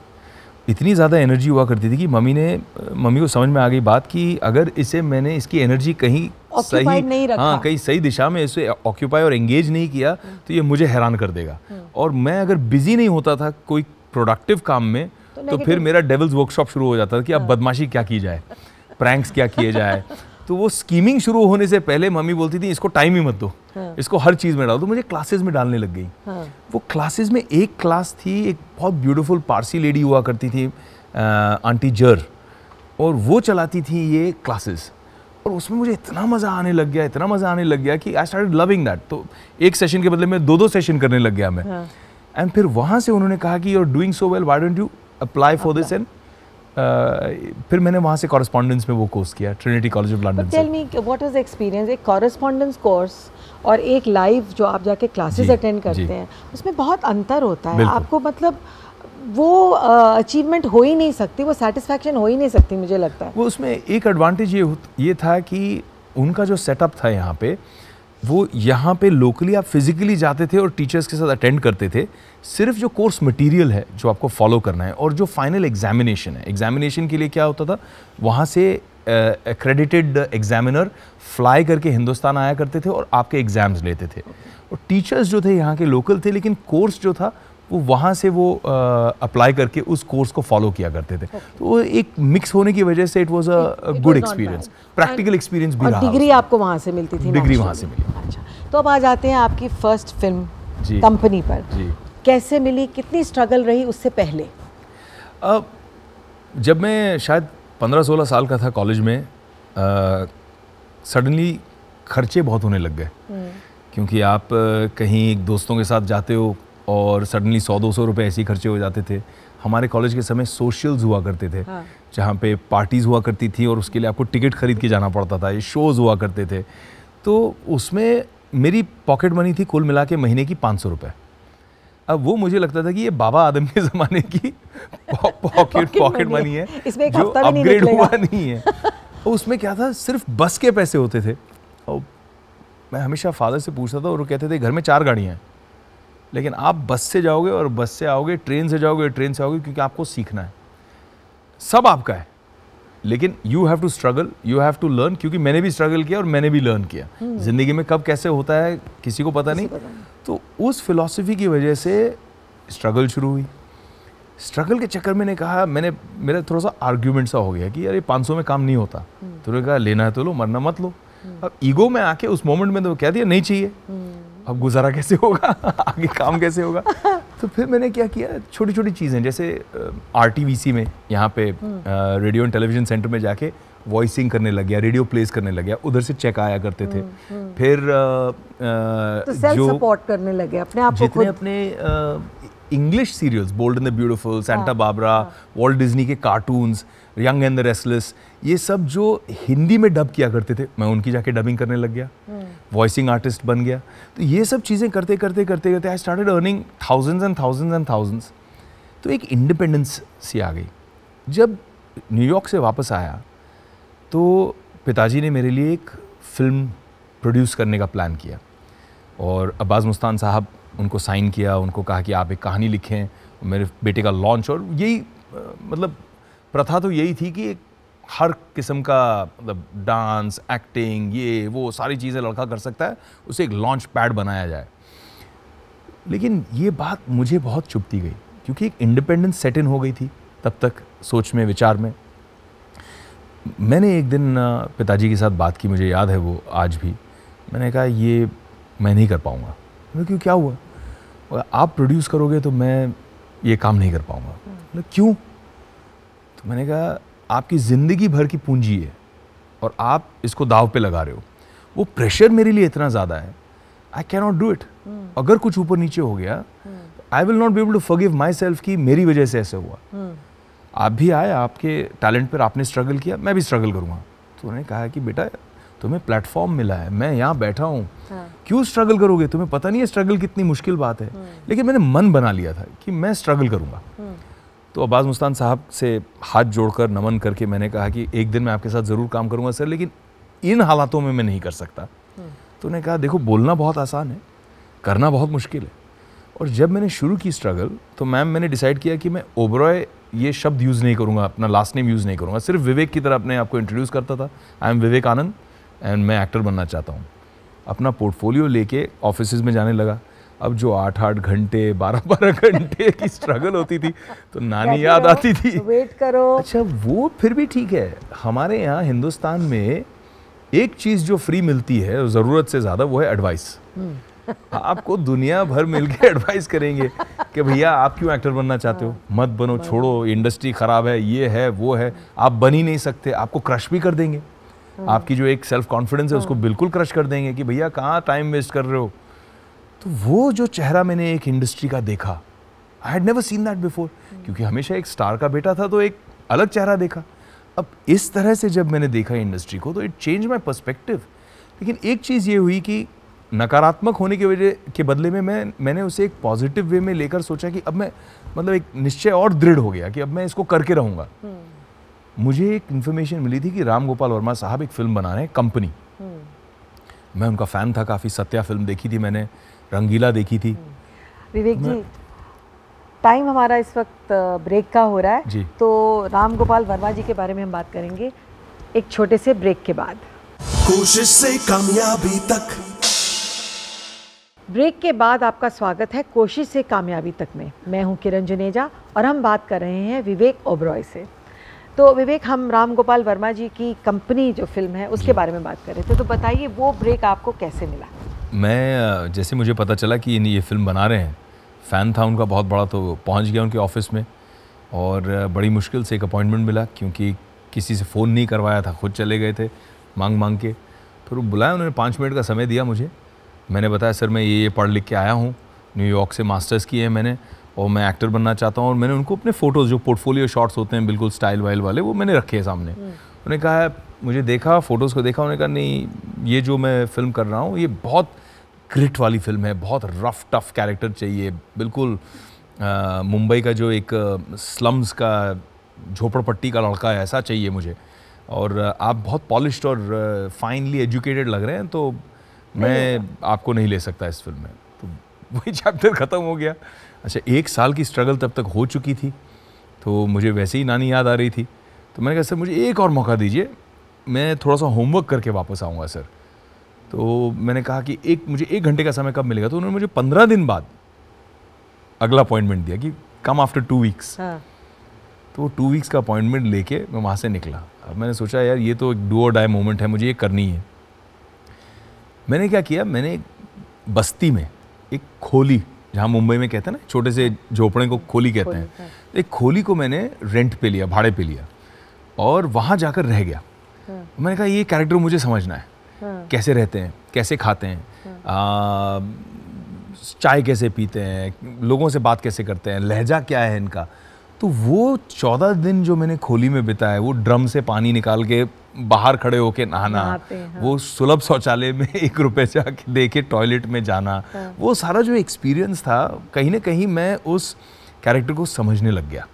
इतनी ज़्यादा एनर्जी हुआ करती थी कि मम्मी ने मम्मी को समझ में आ गई बात कि अगर इसे मैंने इसकी एनर्जी कहीं सही नहीं रखा हाँ कहीं सही दिशा में इसे ऑक्यूपाई और एंगेज नहीं किया तो ये मुझे हैरान कर देगा हम्म। और मैं अगर बिज़ी नहीं होता था कोई प्रोडक्टिव काम में तो, तो, फिर मेरा डेवल्स वर्कशॉप शुरू हो जाता था कि अब हाँ। बदमाशी क्या की जाए प्रैंक्स क्या किए जाए तो वो स्कीमिंग शुरू होने से पहले मम्मी बोलती थी इसको टाइम ही मत दो हाँ। इसको हर चीज़ में डाल दो तो मुझे क्लासेस में डालने लग गई हाँ। वो क्लासेस में एक क्लास थी एक बहुत ब्यूटीफुल पारसी लेडी हुआ करती थी आंटी जर और वो चलाती थी ये क्लासेस और उसमें मुझे इतना मज़ा आने लग गया इतना मज़ा आने लग गया कि आई स्टार्ट लविंग दैट तो एक सेशन के बदले में दो दो सेशन करने लग गया मैं एंड हाँ। फिर वहाँ से उन्होंने कहा कि you are doing so well why don't you apply for this and फिर मैंने वहाँ से कॉरेस्पॉन्डेंस में वो कोर्स किया Trinity college of London tell me what is experience एक कॉरेस्पॉन्डेंस कोर्स और एक लाइव जो आप जाके क्लासेस अटेंड करते हैं उसमें बहुत अंतर होता है आपको मतलब वो अचीवमेंट uh, हो ही नहीं सकती वो सेटिस्फैक्शन हो ही नहीं सकती मुझे लगता है वो उसमें एक एडवांटेज ये ये था कि उनका जो सेटअप था यहाँ पे वो यहाँ पे लोकली आप फिज़िकली जाते थे और टीचर्स के साथ अटेंड करते थे सिर्फ जो कोर्स मटेरियल है जो आपको फॉलो करना है और जो फाइनल एग्जामिनेशन है एग्जामिनेशन के लिए क्या होता था वहाँ से एक्रेडिटेड एग्जामिनर फ्लाई करके हिंदुस्तान आया करते थे और आपके एग्ज़ाम्स लेते थे और टीचर्स जो थे यहाँ के लोकल थे लेकिन कोर्स जो था वो वहाँ से वो अप्लाई करके उस कोर्स को फॉलो किया करते थे okay. तो वो एक मिक्स होने की वजह से it was a good experience practical experience भी रहा डिग्री आपको वहाँ से मिलती थी डिग्री वहाँ से मिली अच्छा तो अब आ जाते हैं आपकी फर्स्ट फिल्म कंपनी पर जी कैसे मिली कितनी स्ट्रगल रही उससे पहले अब जब मैं शायद पंद्रह सोलह साल का था कॉलेज में सडनली खर्चे बहुत होने लग गए हम्म। क्योंकि आप कहीं दोस्तों के साथ जाते हो और सडनली सौ दो सौ रुपये ऐसे ही खर्चे हो जाते थे हमारे कॉलेज के समय सोशल्स हुआ करते थे हाँ। जहाँ पे पार्टीज़ हुआ करती थी और उसके लिए आपको टिकट खरीद के जाना पड़ता था ये शोज़ हुआ करते थे तो उसमें मेरी पॉकेट मनी थी कुल मिला के महीने की पाँच सौ रुपये अब वो मुझे लगता था कि ये बाबा आदम के ज़माने की पॉकेट पॉकेट मनी है जो अपग्रेड हुआ नहीं है और उसमें क्या था सिर्फ बस के पैसे होते थे और मैं हमेशा फादर से पूछता था और वो कहते थे घर में चार गाड़ियाँ हैं लेकिन आप बस से जाओगे और बस से आओगे ट्रेन से जाओगे ट्रेन से आओगे क्योंकि आपको सीखना है सब आपका है लेकिन you have to struggle you have to learn क्योंकि मैंने भी स्ट्रगल किया और मैंने भी लर्न किया हम्म। ज़िंदगी में कब कैसे होता है किसी को पता नहीं तो उस फिलॉसफी की वजह से स्ट्रगल शुरू हुई स्ट्रगल के चक्कर में कहा मैंने मेरा थोड़ा सा आर्ग्यूमेंट सा हो गया कि यार ये पाँच में काम नहीं होता हम्म। तो कहा लेना है तो लो मरना मत लो हम्म। अब ईगो में आके उस मोमेंट में तो कह दिया नहीं चाहिए अब गुजारा कैसे होगा आगे काम कैसे होगा तो फिर मैंने क्या किया छोटी छोटी चीज़ें जैसे आर सी में यहाँ पे रेडियो एंड टेलीविज़न सेंटर में जाके वॉइसिंग करने लग गया रेडियो प्लेस करने लग गया उधर से चेक आया करते थे हम्म, हम्म। फिर तो जो सपोर्ट करने लगे अपने आप जितने अपने English serials bold in the beautiful Santa Barbara Walt Disney के cartoons young and the restless ये सब जो हिंदी में डब किया करते थे मैं उनकी जाके डबिंग करने लग गया वॉइसिंग हम्म। आर्टिस्ट बन गया तो ये सब चीज़ें करते करते करते करते I started earning thousands and thousands and thousands तो एक इंडिपेंडेंस सी आ गई जब न्यूयॉर्क से वापस आया तो पिताजी ने मेरे लिए एक फिल्म प्रोड्यूस करने का प्लान किया और अब्बास मुस्तान साहब उनको साइन किया उनको कहा कि आप एक कहानी लिखें मेरे बेटे का लॉन्च और यही मतलब प्रथा तो यही थी कि एक हर किस्म का मतलब डांस एक्टिंग ये वो सारी चीज़ें लड़का कर सकता है उसे एक लॉन्च पैड बनाया जाए लेकिन ये बात मुझे बहुत चुपती गई क्योंकि एक इंडिपेंडेंस सेट इन हो गई थी तब तक सोच में विचार में मैंने एक दिन पिताजी के साथ बात की मुझे याद है वो आज भी मैंने कहा ये मैं नहीं कर पाऊँगा क्यों क्या हुआ आप प्रोड्यूस करोगे तो मैं ये काम नहीं कर पाऊँगा क्यों तो मैंने कहा आपकी ज़िंदगी भर की पूंजी है और आप इसको दाव पे लगा रहे हो वो प्रेशर मेरे लिए इतना ज़्यादा है I can not do it अगर कुछ ऊपर नीचे हो गया I will not be able to forgive myself की मेरी वजह से ऐसे हुआ hmm. आप भी आए आपके टैलेंट पर आपने स्ट्रगल किया मैं भी स्ट्रगल करूँगा तो उन्होंने कहा कि बेटा तुम्हें प्लेटफॉर्म मिला है मैं यहाँ बैठा हूँ हाँ. क्यों स्ट्रगल करोगे तुम्हें पता नहीं है स्ट्रगल कितनी मुश्किल बात है hmm. लेकिन मैंने मन बना लिया था कि मैं स्ट्रगल करूँगा hmm. तो अब्बास मुस्तान साहब से हाथ जोड़कर नमन करके मैंने कहा कि एक दिन मैं आपके साथ ज़रूर काम करूँगा सर लेकिन इन हालातों में मैं नहीं कर सकता हम्म। तो उन्हें कहा देखो बोलना बहुत आसान है करना बहुत मुश्किल है और जब मैंने शुरू की स्ट्रगल तो मैम मैंने डिसाइड किया कि मैं ओबरॉय ये शब्द यूज़ नहीं करूँगा अपना लास्ट नेम यूज़ नहीं करूँगा सिर्फ विवेक की तरह अपने आप को इंट्रोड्यूस करता था I am Vivek Anand and मैं एक्टर बनना चाहता हूँ अपना पोर्टफोलियो लेके ऑफिस में जाने लगा अब जो आठ आठ घंटे बारह बारह घंटे की स्ट्रगल होती थी तो नानी याद आती थी वेट करो अच्छा वो फिर भी ठीक है हमारे यहाँ हिंदुस्तान में एक चीज़ जो फ्री मिलती है ज़रूरत से ज़्यादा वो है एडवाइस हम्म। हाँ, आपको दुनिया भर मिलके एडवाइस करेंगे कि भैया आप क्यों एक्टर बनना चाहते हो हाँ। मत बनो छोड़ो इंडस्ट्री ख़राब है ये है वो है आप बन ही नहीं सकते आपको क्रश भी कर देंगे हाँ। आपकी जो एक सेल्फ कॉन्फिडेंस है उसको बिल्कुल क्रश कर देंगे कि भैया कहाँ टाइम वेस्ट कर रहे हो तो वो जो चेहरा मैंने एक इंडस्ट्री का देखा I had never seen that before क्योंकि हमेशा एक स्टार का बेटा था तो एक अलग चेहरा देखा अब इस तरह से जब मैंने देखा इंडस्ट्री को तो इट चेंज माई परस्पेक्टिव लेकिन एक चीज़ ये हुई कि नकारात्मक होने की वजह के बदले में मैं मैंने उसे एक पॉजिटिव वे में लेकर सोचा कि अब मैं मतलब एक निश्चय और दृढ़ हो गया कि अब मैं इसको करके रहूँगा hmm. मुझे एक इन्फॉर्मेशन मिली थी कि राम गोपाल वर्मा साहब एक फ़िल्म बना रहे हैं कंपनी hmm. मैं उनका फ़ैन था काफ़ी सत्या फिल्म देखी थी मैंने रंगीला देखी थी हम्म। विवेक जी टाइम हमारा इस वक्त ब्रेक का हो रहा है तो राम गोपाल वर्मा जी के बारे में हम बात करेंगे एक छोटे से ब्रेक के बाद कोशिश से कामयाबी तक ब्रेक के बाद आपका स्वागत है कोशिश से कामयाबी तक में मैं हूं किरण जुनेजा और हम बात कर रहे हैं विवेक ओब्रॉय से तो विवेक हम राम गोपाल वर्मा जी की कंपनी जो फिल्म है उसके बारे में बात कर रहे थे तो बताइए वो ब्रेक आपको कैसे मिला मैं जैसे मुझे पता चला कि ये फिल्म बना रहे हैं फ़ैन था उनका बहुत बड़ा तो पहुंच गया उनके ऑफिस में और बड़ी मुश्किल से एक अपॉइंटमेंट मिला क्योंकि किसी से फ़ोन नहीं करवाया था खुद चले गए थे मांग मांग के फिर तो बुलाया उन्होंने पाँच मिनट का समय दिया मुझे मैंने बताया सर मैं ये ये पढ़ लिख के आया हूँ न्यूयॉर्क से मास्टर्स किए हैं मैंने और मैं एक्टर बनना चाहता हूँ और मैंने उनको अपने फ़ोटोज़ जो पोर्टफोलियो शॉट्स होते हैं बिल्कुल स्टाइल वाइल वाले वो मैंने रखे हैं सामने हम्म। उन्होंने कहा मुझे देखा फ़ोटोज़ को देखा उन्होंने कहा नहीं ये जो मैं फिल्म कर रहा हूँ ये बहुत ग्रिट वाली फिल्म है बहुत रफ टफ कैरेक्टर चाहिए बिल्कुल मुंबई का जो एक स्लम्स का झोपड़पट्टी का लड़का है ऐसा चाहिए मुझे और आप बहुत पॉलिश और फाइनली एजुकेटेड लग रहे हैं तो मैं आपको नहीं ले सकता इस फिल्म में तो वही चैप्टर ख़त्म हो गया अच्छा एक साल की स्ट्रगल तब तक हो चुकी थी तो मुझे वैसे ही नानी याद आ रही थी तो मैंने कहा सर मुझे एक और मौका दीजिए मैं थोड़ा सा होमवर्क करके वापस आऊँगा सर तो मैंने कहा कि एक मुझे एक घंटे का समय कब मिलेगा तो उन्होंने मुझे पंद्रह दिन बाद अगला अपॉइंटमेंट दिया कि कम आफ्टर टू वीक्स तो टू वीक्स का अपॉइंटमेंट लेके मैं वहाँ से निकला अब मैंने सोचा यार ये तो एक डू और डाई मोमेंट है मुझे ये करनी है मैंने क्या किया मैंने बस्ती में एक खोली जहाँ मुंबई में कहते हैं ना छोटे से झोपड़े को खोली कहते खोली, हैं तो एक खोली को मैंने रेंट पे लिया भाड़े पे लिया और वहाँ जाकर रह गया हाँ। मैंने कहा ये कैरेक्टर मुझे समझना है हाँ। कैसे रहते हैं कैसे खाते हैं हाँ। चाय कैसे पीते हैं लोगों से बात कैसे करते हैं लहजा क्या है इनका तो वो चौदह दिन जो मैंने खोली में बिताया वो ड्रम से पानी निकाल के बाहर खड़े होके नहाना हाँ। वो सुलभ शौचालय में एक रुपए से आके दे के टॉयलेट में जाना हाँ। वो सारा जो एक्सपीरियंस था कहीं ना कहीं मैं उस कैरेक्टर को समझने लग गया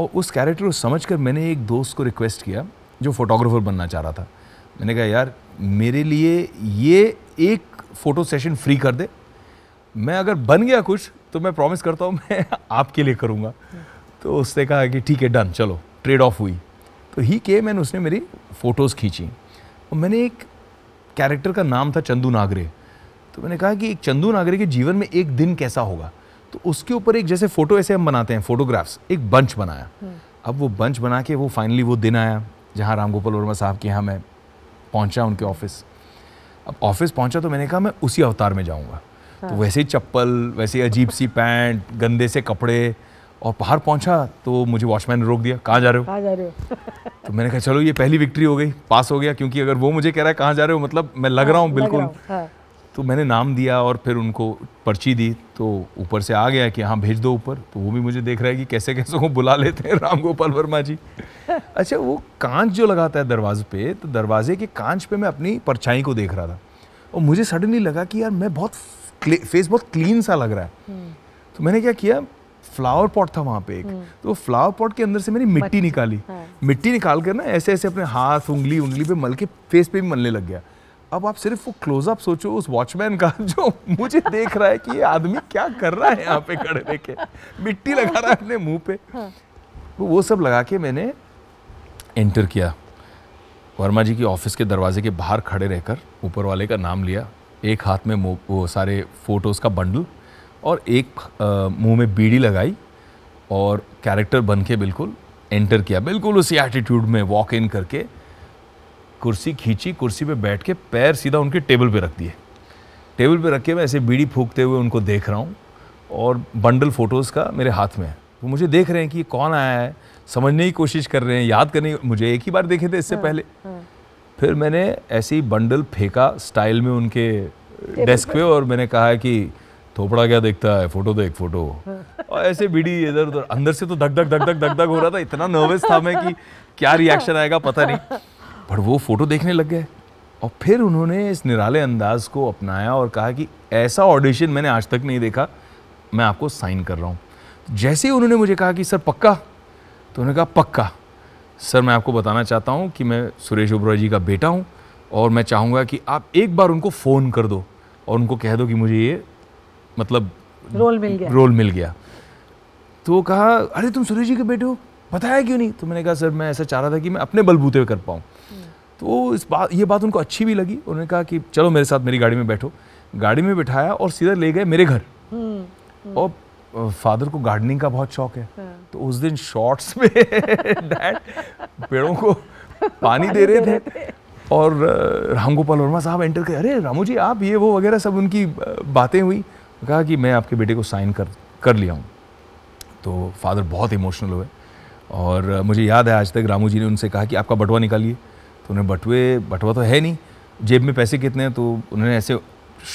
और उस कैरेक्टर को समझ कर मैंने एक दोस्त को रिक्वेस्ट किया जो फोटोग्राफर बनना चाह रहा था मैंने कहा यार मेरे लिए ये एक फ़ोटो सेशन फ्री कर दे मैं अगर बन गया कुछ तो मैं प्रॉमिस करता हूँ मैं आपके लिए करूँगा तो उसने कहा कि ठीक है डन चलो ट्रेड ऑफ हुई तो ही के मैंने उसने मेरी फ़ोटोज़ खींची और मैंने एक कैरेक्टर का नाम था चंदू नागरे तो मैंने कहा कि एक चंदू नागरे के जीवन में एक दिन कैसा होगा तो उसके ऊपर एक जैसे फ़ोटो ऐसे हम बनाते हैं फ़ोटोग्राफ्स एक बंच बनाया हम्म। अब वो बंच बना के वो फाइनली वो दिन आया जहाँ राम गोपाल वर्मा साहब के यहाँ मैं पहुंचा उनके ऑफिस अब ऑफिस पहुंचा तो मैंने कहा मैं उसी अवतार में जाऊंगा तो हाँ। तो वैसे ही चप्पल वैसे अजीब सी पैंट गंदे से कपड़े और बाहर पहुंचा तो मुझे वॉचमैन ने रोक दिया कहाँ जा रहे हो कहाँ जा रहे हो तो मैंने कहा चलो ये पहली विक्ट्री हो गई पास हो गया क्योंकि अगर वो मुझे कह रहा है कहाँ जा रहे हो मतलब मैं लग रहा हूँ हाँ, बिल्कुल हाँ। तो मैंने नाम दिया और फिर उनको पर्ची दी तो ऊपर से आ गया कि हाँ भेज दो ऊपर तो वो भी मुझे देख रहा है कि कैसे कैसे वो बुला लेते हैं राम गोपाल वर्मा जी अच्छा वो कांच जो लगाता है दरवाजे पे तो दरवाजे के कांच पे मैं अपनी परछाई को देख रहा था और मुझे सडनली लगा कि यार मैं बहुत फेस बहुत क्लीन सा लग रहा है हम्म। तो मैंने क्या किया फ्लावर पॉट था वहाँ पे एक हम्म। तो फ्लावर पॉट के अंदर से मैंने मिट्टी निकाली हाँ। मिट्टी निकाल कर ना ऐसे ऐसे अपने हाथ उंगली उंगली पे मल के फेस पे भी मलने लग गया अब आप सिर्फ वो क्लोजअप सोचो उस वॉचमैन का जो मुझे देख रहा है कि ये आदमी क्या कर रहा है यहाँ पे खड़े देखे मिट्टी लगा रहा है अपने मुंह पे हाँ। तो वो सब लगा के मैंने एंटर किया वर्मा जी की ऑफिस के दरवाजे के बाहर खड़े रहकर ऊपर वाले का नाम लिया एक हाथ में वो सारे फोटोज़ का बंडल और एक मुंह में बीड़ी लगाई और कैरेक्टर बन के बिल्कुल एंटर किया बिल्कुल उसी एटीट्यूड में वॉक इन करके कुर्सी खींची कुर्सी पे बैठ के पैर सीधा उनके टेबल पे रख दिए टेबल पे रख के मैं ऐसे बीड़ी फूकते हुए उनको देख रहा हूँ और बंडल फ़ोटोज़ का मेरे हाथ में है वो मुझे देख रहे हैं कि कौन आया है समझने की कोशिश कर रहे हैं याद करने मुझे एक ही बार देखे थे इससे हाँ, पहले हाँ। फिर मैंने ऐसे ही बंडल फेंका स्टाइल में उनके डेस्क पे और मैंने कहा कि थोपड़ा क्या देखता है फोटो देख फोटो हाँ। और ऐसे बीड़ी इधर उधर अंदर से तो धक धक धक धक धक धक हो रहा था इतना नर्वस था मैं कि क्या रिएक्शन आएगा पता नहीं पर वो फ़ोटो देखने लग गए और फिर उन्होंने इस निराले अंदाज को अपनाया और कहा कि ऐसा ऑडिशन मैंने आज तक नहीं देखा मैं आपको साइन कर रहा हूँ जैसे ही उन्होंने मुझे कहा कि सर पक्का तो उन्होंने कहा पक्का सर मैं आपको बताना चाहता हूँ कि मैं सुरेश उब्रा जी का बेटा हूँ और मैं चाहूँगा कि आप एक बार उनको फ़ोन कर दो और उनको कह दो कि मुझे ये मतलब रोल मिल गया रोल मिल गया तो कहा अरे तुम सुरेश जी के बेटे हो बताया क्यों नहीं तो मैंने कहा सर मैं ऐसा चाह रहा था कि मैं अपने बलबूते कर पाऊँ तो इस बात ये बात उनको अच्छी भी लगी उन्होंने कहा कि चलो मेरे साथ मेरी गाड़ी में बैठो गाड़ी में बिठाया और सीधा ले गए मेरे घर हम्म, हम्म। और फादर को गार्डनिंग का बहुत शौक है हाँ। तो उस दिन शॉर्ट्स में डैड पेड़ों को पानी दे रहे थे और रामगोपाल वर्मा साहब एंटर कर अरे रामू जी आप ये वो वगैरह सब उनकी बातें हुई कहा कि मैं आपके बेटे को साइन कर कर लिया हूँ तो फादर बहुत इमोशनल हुए और मुझे याद है आज तक रामू जी ने उनसे कहा कि आपका बटवा निकालिए तो उन्हें बटुए बटुआ तो है नहीं जेब में पैसे कितने हैं तो उन्होंने ऐसे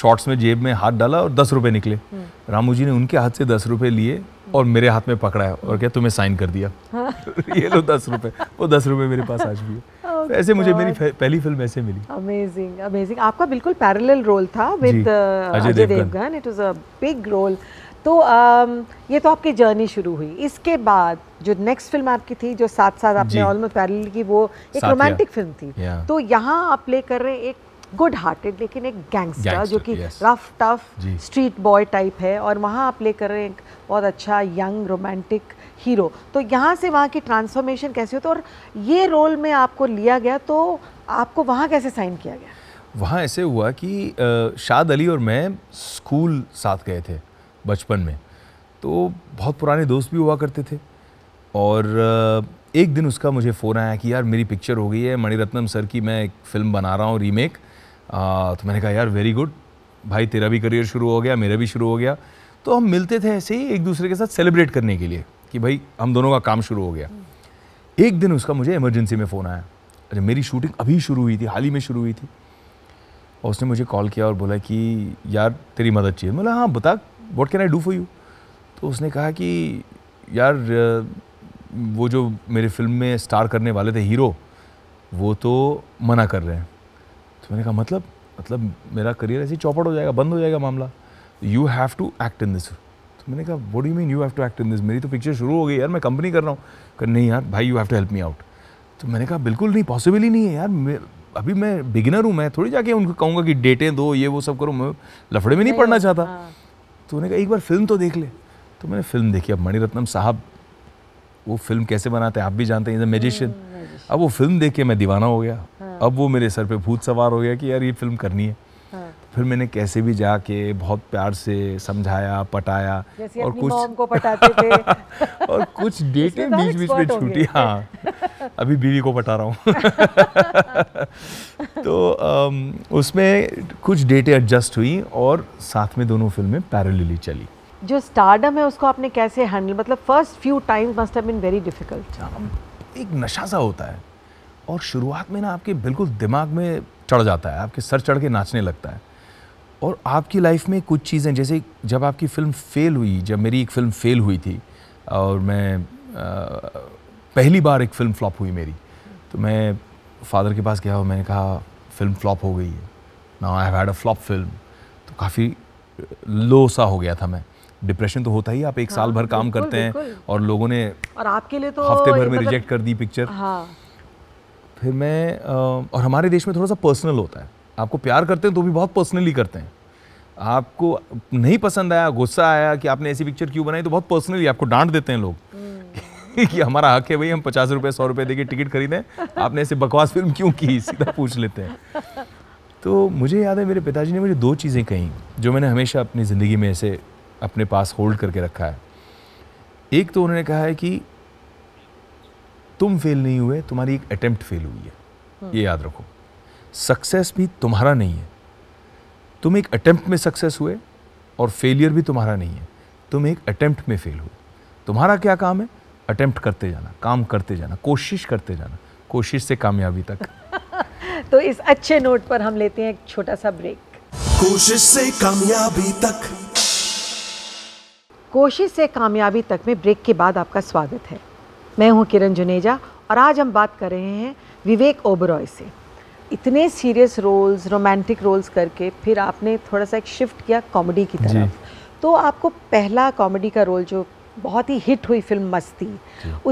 शॉर्ट्स में जेब में हाथ डाला और दस रुपये निकले हम्म। रामू जी ने उनके हाथ से दस रुपये लिए और हम्म। मेरे हाथ में पकड़ा है और क्या तुम्हें साइन कर दिया हाँ। ये लो दस रुपये वो दस रुपये मेरे पास आज भी है oh ऐसे मुझे मेरी पहली फिल्म ऐसे मिली अमेजिंग अमेजिंग आपका बिल्कुल पैरेलल रोल था with uh, Ajay Devgan it was a big role तो आ, um, ये तो आपकी जर्नी शुरू हुई इसके बाद जो नेक्स्ट फिल्म आपकी थी जो साथ साथ आपने ऑलमोस्ट पैरल की वो एक रोमांटिक फिल्म थी तो यहाँ आप प्ले कर रहे हैं एक गुड हार्टेड लेकिन एक गैंगस्टर जो कि rough tough street boy type है और वहाँ आप प्ले कर रहे हैं एक बहुत अच्छा यंग रोमांटिक हीरो तो यहाँ से वहाँ की ट्रांसफॉर्मेशन कैसे होती है और ये रोल में आपको लिया गया तो आपको वहाँ कैसे साइन किया गया वहाँ ऐसे हुआ कि शाद अली और मैं स्कूल साथ गए थे बचपन में तो बहुत पुराने दोस्त भी हुआ करते थे और एक दिन उसका मुझे फ़ोन आया कि यार मेरी पिक्चर हो गई है मणिरत्नम सर की मैं एक फ़िल्म बना रहा हूँ रीमेक तो मैंने कहा यार वेरी गुड भाई तेरा भी करियर शुरू हो गया मेरा भी शुरू हो गया तो हम मिलते थे ऐसे ही एक दूसरे के साथ सेलिब्रेट करने के लिए कि भाई हम दोनों का काम शुरू हो गया एक दिन उसका मुझे इमरजेंसी में फ़ोन आया अरे मेरी शूटिंग अभी शुरू हुई थी हाल ही में शुरू हुई थी और उसने मुझे कॉल किया और बोला कि यार तेरी मदद चाहिए बोला हाँ बता what can I do for you तो उसने कहा कि यार वो जो मेरी फिल्म में स्टार करने वाले थे हीरो वो तो मना कर रहे हैं तो मैंने कहा मतलब मतलब मेरा करियर ऐसे चौपट हो जाएगा बंद हो जाएगा मामला you have to act in this तो मैंने कहा what do mean you have to act in this मेरी तो पिक्चर शुरू हो गई यार मैं कंपनी कर रहा हूँ कर नहीं यार भाई you have to help me out तो मैंने कहा बिल्कुल नहीं पॉसिबल ही नहीं है यार अभी मैं बिगिनर हूँ मैं थोड़ी जाके उनको कहूँगा कि डेटें दो ये वो सब करो मैं लफड़े में नहीं पढ़ना चाहता हाँ। तो उन्होंने कहा एक बार फिल्म तो देख ले तो मैंने फिल्म देखी अब मणिरत्नम साहब वो फिल्म कैसे बनाते हैं आप भी जानते हैं इज़ अ मेजिशियन अब वो फिल्म देख के मैं दीवाना हो गया हाँ। अब वो मेरे सर पे भूत सवार हो गया कि यार ये फिल्म करनी है हाँ। फिर मैंने कैसे भी जाके बहुत प्यार से समझाया पटाया और कुछ को पटाते थे और कुछ डेटें तो बीच बीच में छूटी हाँ अभी बीवी को पटा रहा हूँ तो उसमें कुछ डेटें एडजस्ट हुई और साथ में दोनों फिल्में पैरेलली चली जो स्टार्टअप है उसको आपने कैसे हैंडल मतलब first few times must have been very difficult एक नशा सा होता है और शुरुआत में ना आपके बिल्कुल दिमाग में चढ़ जाता है आपके सर चढ़ के नाचने लगता है और आपकी लाइफ में कुछ चीज़ें जैसे जब आपकी फ़िल्म फेल हुई जब मेरी एक फ़िल्म फेल हुई थी और मैं आ, पहली बार एक फ़िल्म फ्लॉप हुई मेरी तो मैं फादर के पास गया और मैंने कहा फ़िल्म फ्लॉप हो गई है ना I have had a flop film तो काफ़ी लो सा हो गया था मैं डिप्रेशन तो होता ही आप एक हाँ, साल भर काम करते हैं और लोगों ने और आपके लिए तो हफ्ते भर में रिजेक्ट मतलब कर दी पिक्चर हाँ। फिर मैं और हमारे देश में थोड़ा सा पर्सनल होता है आपको प्यार करते हैं तो भी बहुत पर्सनली करते हैं आपको नहीं पसंद आया गुस्सा आया कि आपने ऐसी पिक्चर क्यों बनाई तो बहुत पर्सनली आपको डांट देते हैं लोग हम्म। कि हमारा हक है भाई हम पचास रुपये सौ रुपये देके टिकट खरीदें आपने ऐसे बकवास फिल्म क्यों की सीधा पूछ लेते हैं तो मुझे याद है मेरे पिताजी ने मुझे दो चीज़ें कही जो मैंने हमेशा अपनी ज़िंदगी में ऐसे अपने पास होल्ड करके रखा है एक तो उन्होंने कहा है कि तुम फेल नहीं हुए तुम्हारी एक अटैम्प्ट फेल हुई है हम्म। ये याद रखो सक्सेस भी तुम्हारा नहीं है तुम एक अटैम्प्ट में सक्सेस हुए और फेलियर भी तुम्हारा नहीं है तुम एक अटैम्प्ट में फेल हुए तुम्हारा क्या काम है अटैम्प्ट करते जाना काम करते जाना कोशिश करते जाना कोशिश से कामयाबी तक तो इस अच्छे नोट पर हम लेते हैं एक छोटा सा ब्रेक कोशिश से कामयाबी तक कोशिश से कामयाबी तक में ब्रेक के बाद आपका स्वागत है मैं हूं किरण जुनेजा और आज हम बात कर रहे हैं विवेक ओबरॉय से इतने सीरियस रोल्स रोमांटिक रोल्स करके फिर आपने थोड़ा सा एक शिफ्ट किया कॉमेडी की तरफ तो आपको पहला कॉमेडी का रोल जो बहुत ही हिट हुई फिल्म मस्ती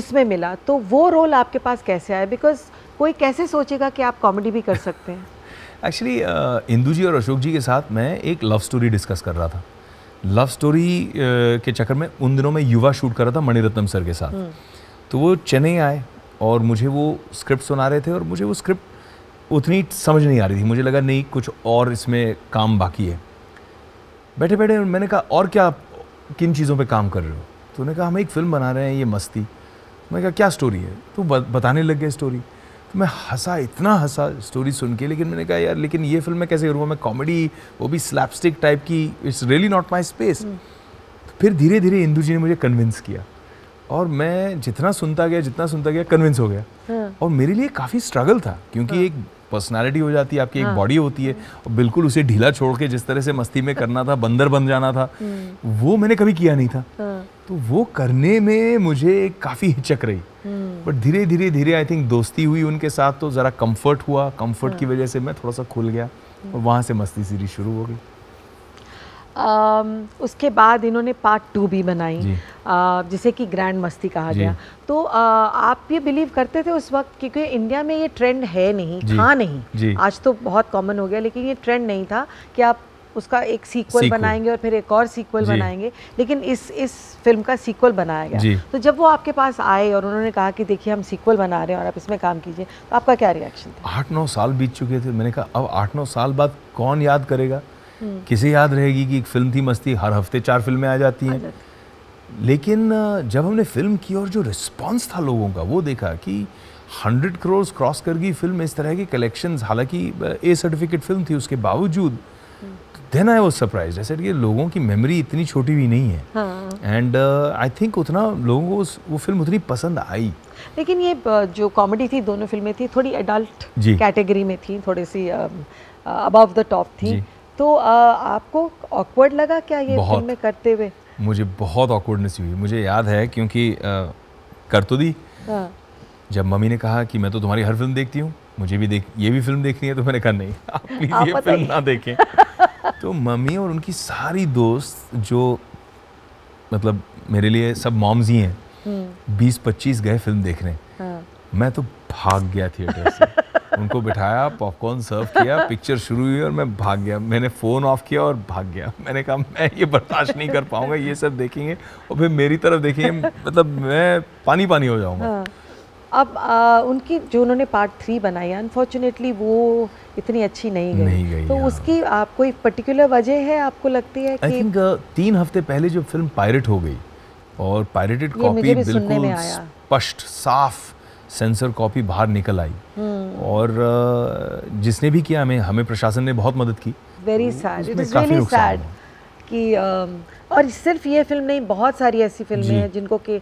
उसमें मिला तो वो रोल आपके पास कैसे आया बिकॉज कोई कैसे सोचेगा कि आप कॉमेडी भी कर सकते हैं एक्चुअली इंदू जी और अशोक जी के साथ मैं एक लव स्टोरी डिस्कस कर रहा था लव स्टोरी के चक्कर में उन दिनों में युवा शूट कर रहा था मणिरत्नम सर के साथ हम्म। तो वो चेन्नई आए और मुझे वो स्क्रिप्ट सुना रहे थे और मुझे वो स्क्रिप्ट उतनी समझ नहीं आ रही थी मुझे लगा नहीं कुछ और इसमें काम बाकी है बैठे बैठे मैंने कहा और क्या आप किन चीज़ों पे काम कर रहे हो तो उन्होंने कहा हम एक फ़िल्म बना रहे हैं ये मस्ती मैंने कहा क्या स्टोरी है तो बताने लग गए स्टोरी तो मैं हंसा इतना हंसा स्टोरी सुन के लेकिन मैंने कहा यार लेकिन ये फिल्म मैं कैसे करूँगा मैं कॉमेडी वो भी स्लैपस्टिक टाइप की it's really not my space तो फिर धीरे धीरे इंदू जी ने मुझे कन्विंस किया और मैं जितना सुनता गया जितना सुनता गया कन्विंस हो गया हाँ। और मेरे लिए काफ़ी स्ट्रगल था क्योंकि हाँ। एक पर्सनालिटी हो जाती है आपकी एक बॉडी हाँ। होती है और बिल्कुल उसे ढीला छोड़ के जिस तरह से मस्ती में करना था बंदर बन जाना था हम्म। वो मैंने कभी किया नहीं था तो वो करने में मुझे काफ़ी हिचक रही हम्म। बट धीरे धीरे धीरे आई थिंक दोस्ती हुई उनके साथ तो ज़रा कम्फर्ट हुआ कम्फर्ट हाँ। की वजह से मैं थोड़ा सा खुल गया और वहाँ से मस्ती सीरीज शुरू हो गई Um, उसके बाद इन्होंने पार्ट टू भी बनाई uh, जिसे कि ग्रैंड मस्ती कहा गया तो uh, आप ये बिलीव करते थे उस वक्त क्योंकि इंडिया में ये ट्रेंड है नहीं था नहीं आज तो बहुत कॉमन हो गया लेकिन ये ट्रेंड नहीं था कि आप उसका एक सीक्वल बनाएंगे और फिर एक और सीक्वल बनाएंगे लेकिन इस इस फिल्म का सीक्वल बनाया गया तो जब वो आपके पास आए और उन्होंने कहा कि देखिए हम सीक्वल बना रहे हैं और आप इसमें काम कीजिए तो आपका क्या रिएक्शन था आठ नौ साल बीत चुके थे मैंने कहा अब आठ नौ साल बाद कौन याद करेगा हम्म। किसे याद रहेगी कि एक फिल्म थी मस्ती हर हफ्ते चार फिल्में आ जाती हैं लेकिन जब हमने फिल्म की और जो रिस्पॉन्स था लोगों का वो देखा कि हंड्रेड करोड़ क्रॉस कर गई फिल्म इस तरह की कलेक्शंस हालांकि ए सर्टिफिकेट फिल्म थी उसके बावजूद देन आई वॉज सरप्राइज ऐसे कि लोगों की मेमोरी इतनी छोटी भी नहीं है एंड आई थिंक उतना लोगों को वो फिल्म उतनी पसंद आई लेकिन ये uh, जो कॉमेडी थी दोनों फिल्में थी थोड़ी एडल्ट कैटेगरी में थी थोड़ी सी अबव द टॉप थी तो आ, uh, आपको ऑकवर्ड लगा क्या ये फिल्में करते हुए मुझे बहुत ऑकवर्डनेस हुई मुझे याद है क्योंकि आ, uh, कर तो दी हाँ। जब मम्मी ने कहा कि मैं तो तुम्हारी हर फिल्म देखती हूँ मुझे भी देख ये भी फिल्म देखनी है तो मैंने कहा नहीं आप प्लीज़ ये फिल्म ना देखें तो मम्मी और उनकी सारी दोस्त जो मतलब मेरे लिए सब मॉम्स ही हैं हम्म। बीस पच्चीस गए फिल्म देखने हाँ। मैं तो भाग गया थिएटर से उनको बिठाया पॉपकॉर्न सर्व किया पिक्चर शुरू हुई और मैं भाग गया मैंने फ़ोन ऑफ किया और भाग गया मैंने कहा मैं ये बर्दाश्त नहीं कर पाऊंगा ये सब देखेंगे और फिर मेरी तरफ देखेंगे मतलब मैं पानी पानी हो जाऊंगा हाँ। अब आ, उनकी जो उन्होंने पार्ट थ्री बनाई अनफॉर्चुनेटली वो इतनी अच्छी नहीं गई, नहीं गई तो हाँ। उसकी आप कोई पर्टिकुलर वजह है आपको लगती है कि think, uh, तीन हफ्ते पहले जो फिल्म पायरेट हो गई और पायरेटेड कॉपी बिल्कुल स्पष्ट साफ सेंसर कॉपी बाहर निकल आई हम्म। और uh, जिसने भी किया हमें हमें प्रशासन ने बहुत मदद की very sad it is very sad कि uh, और सिर्फ ये फिल्म नहीं बहुत सारी ऐसी फिल्में हैं जिनको कि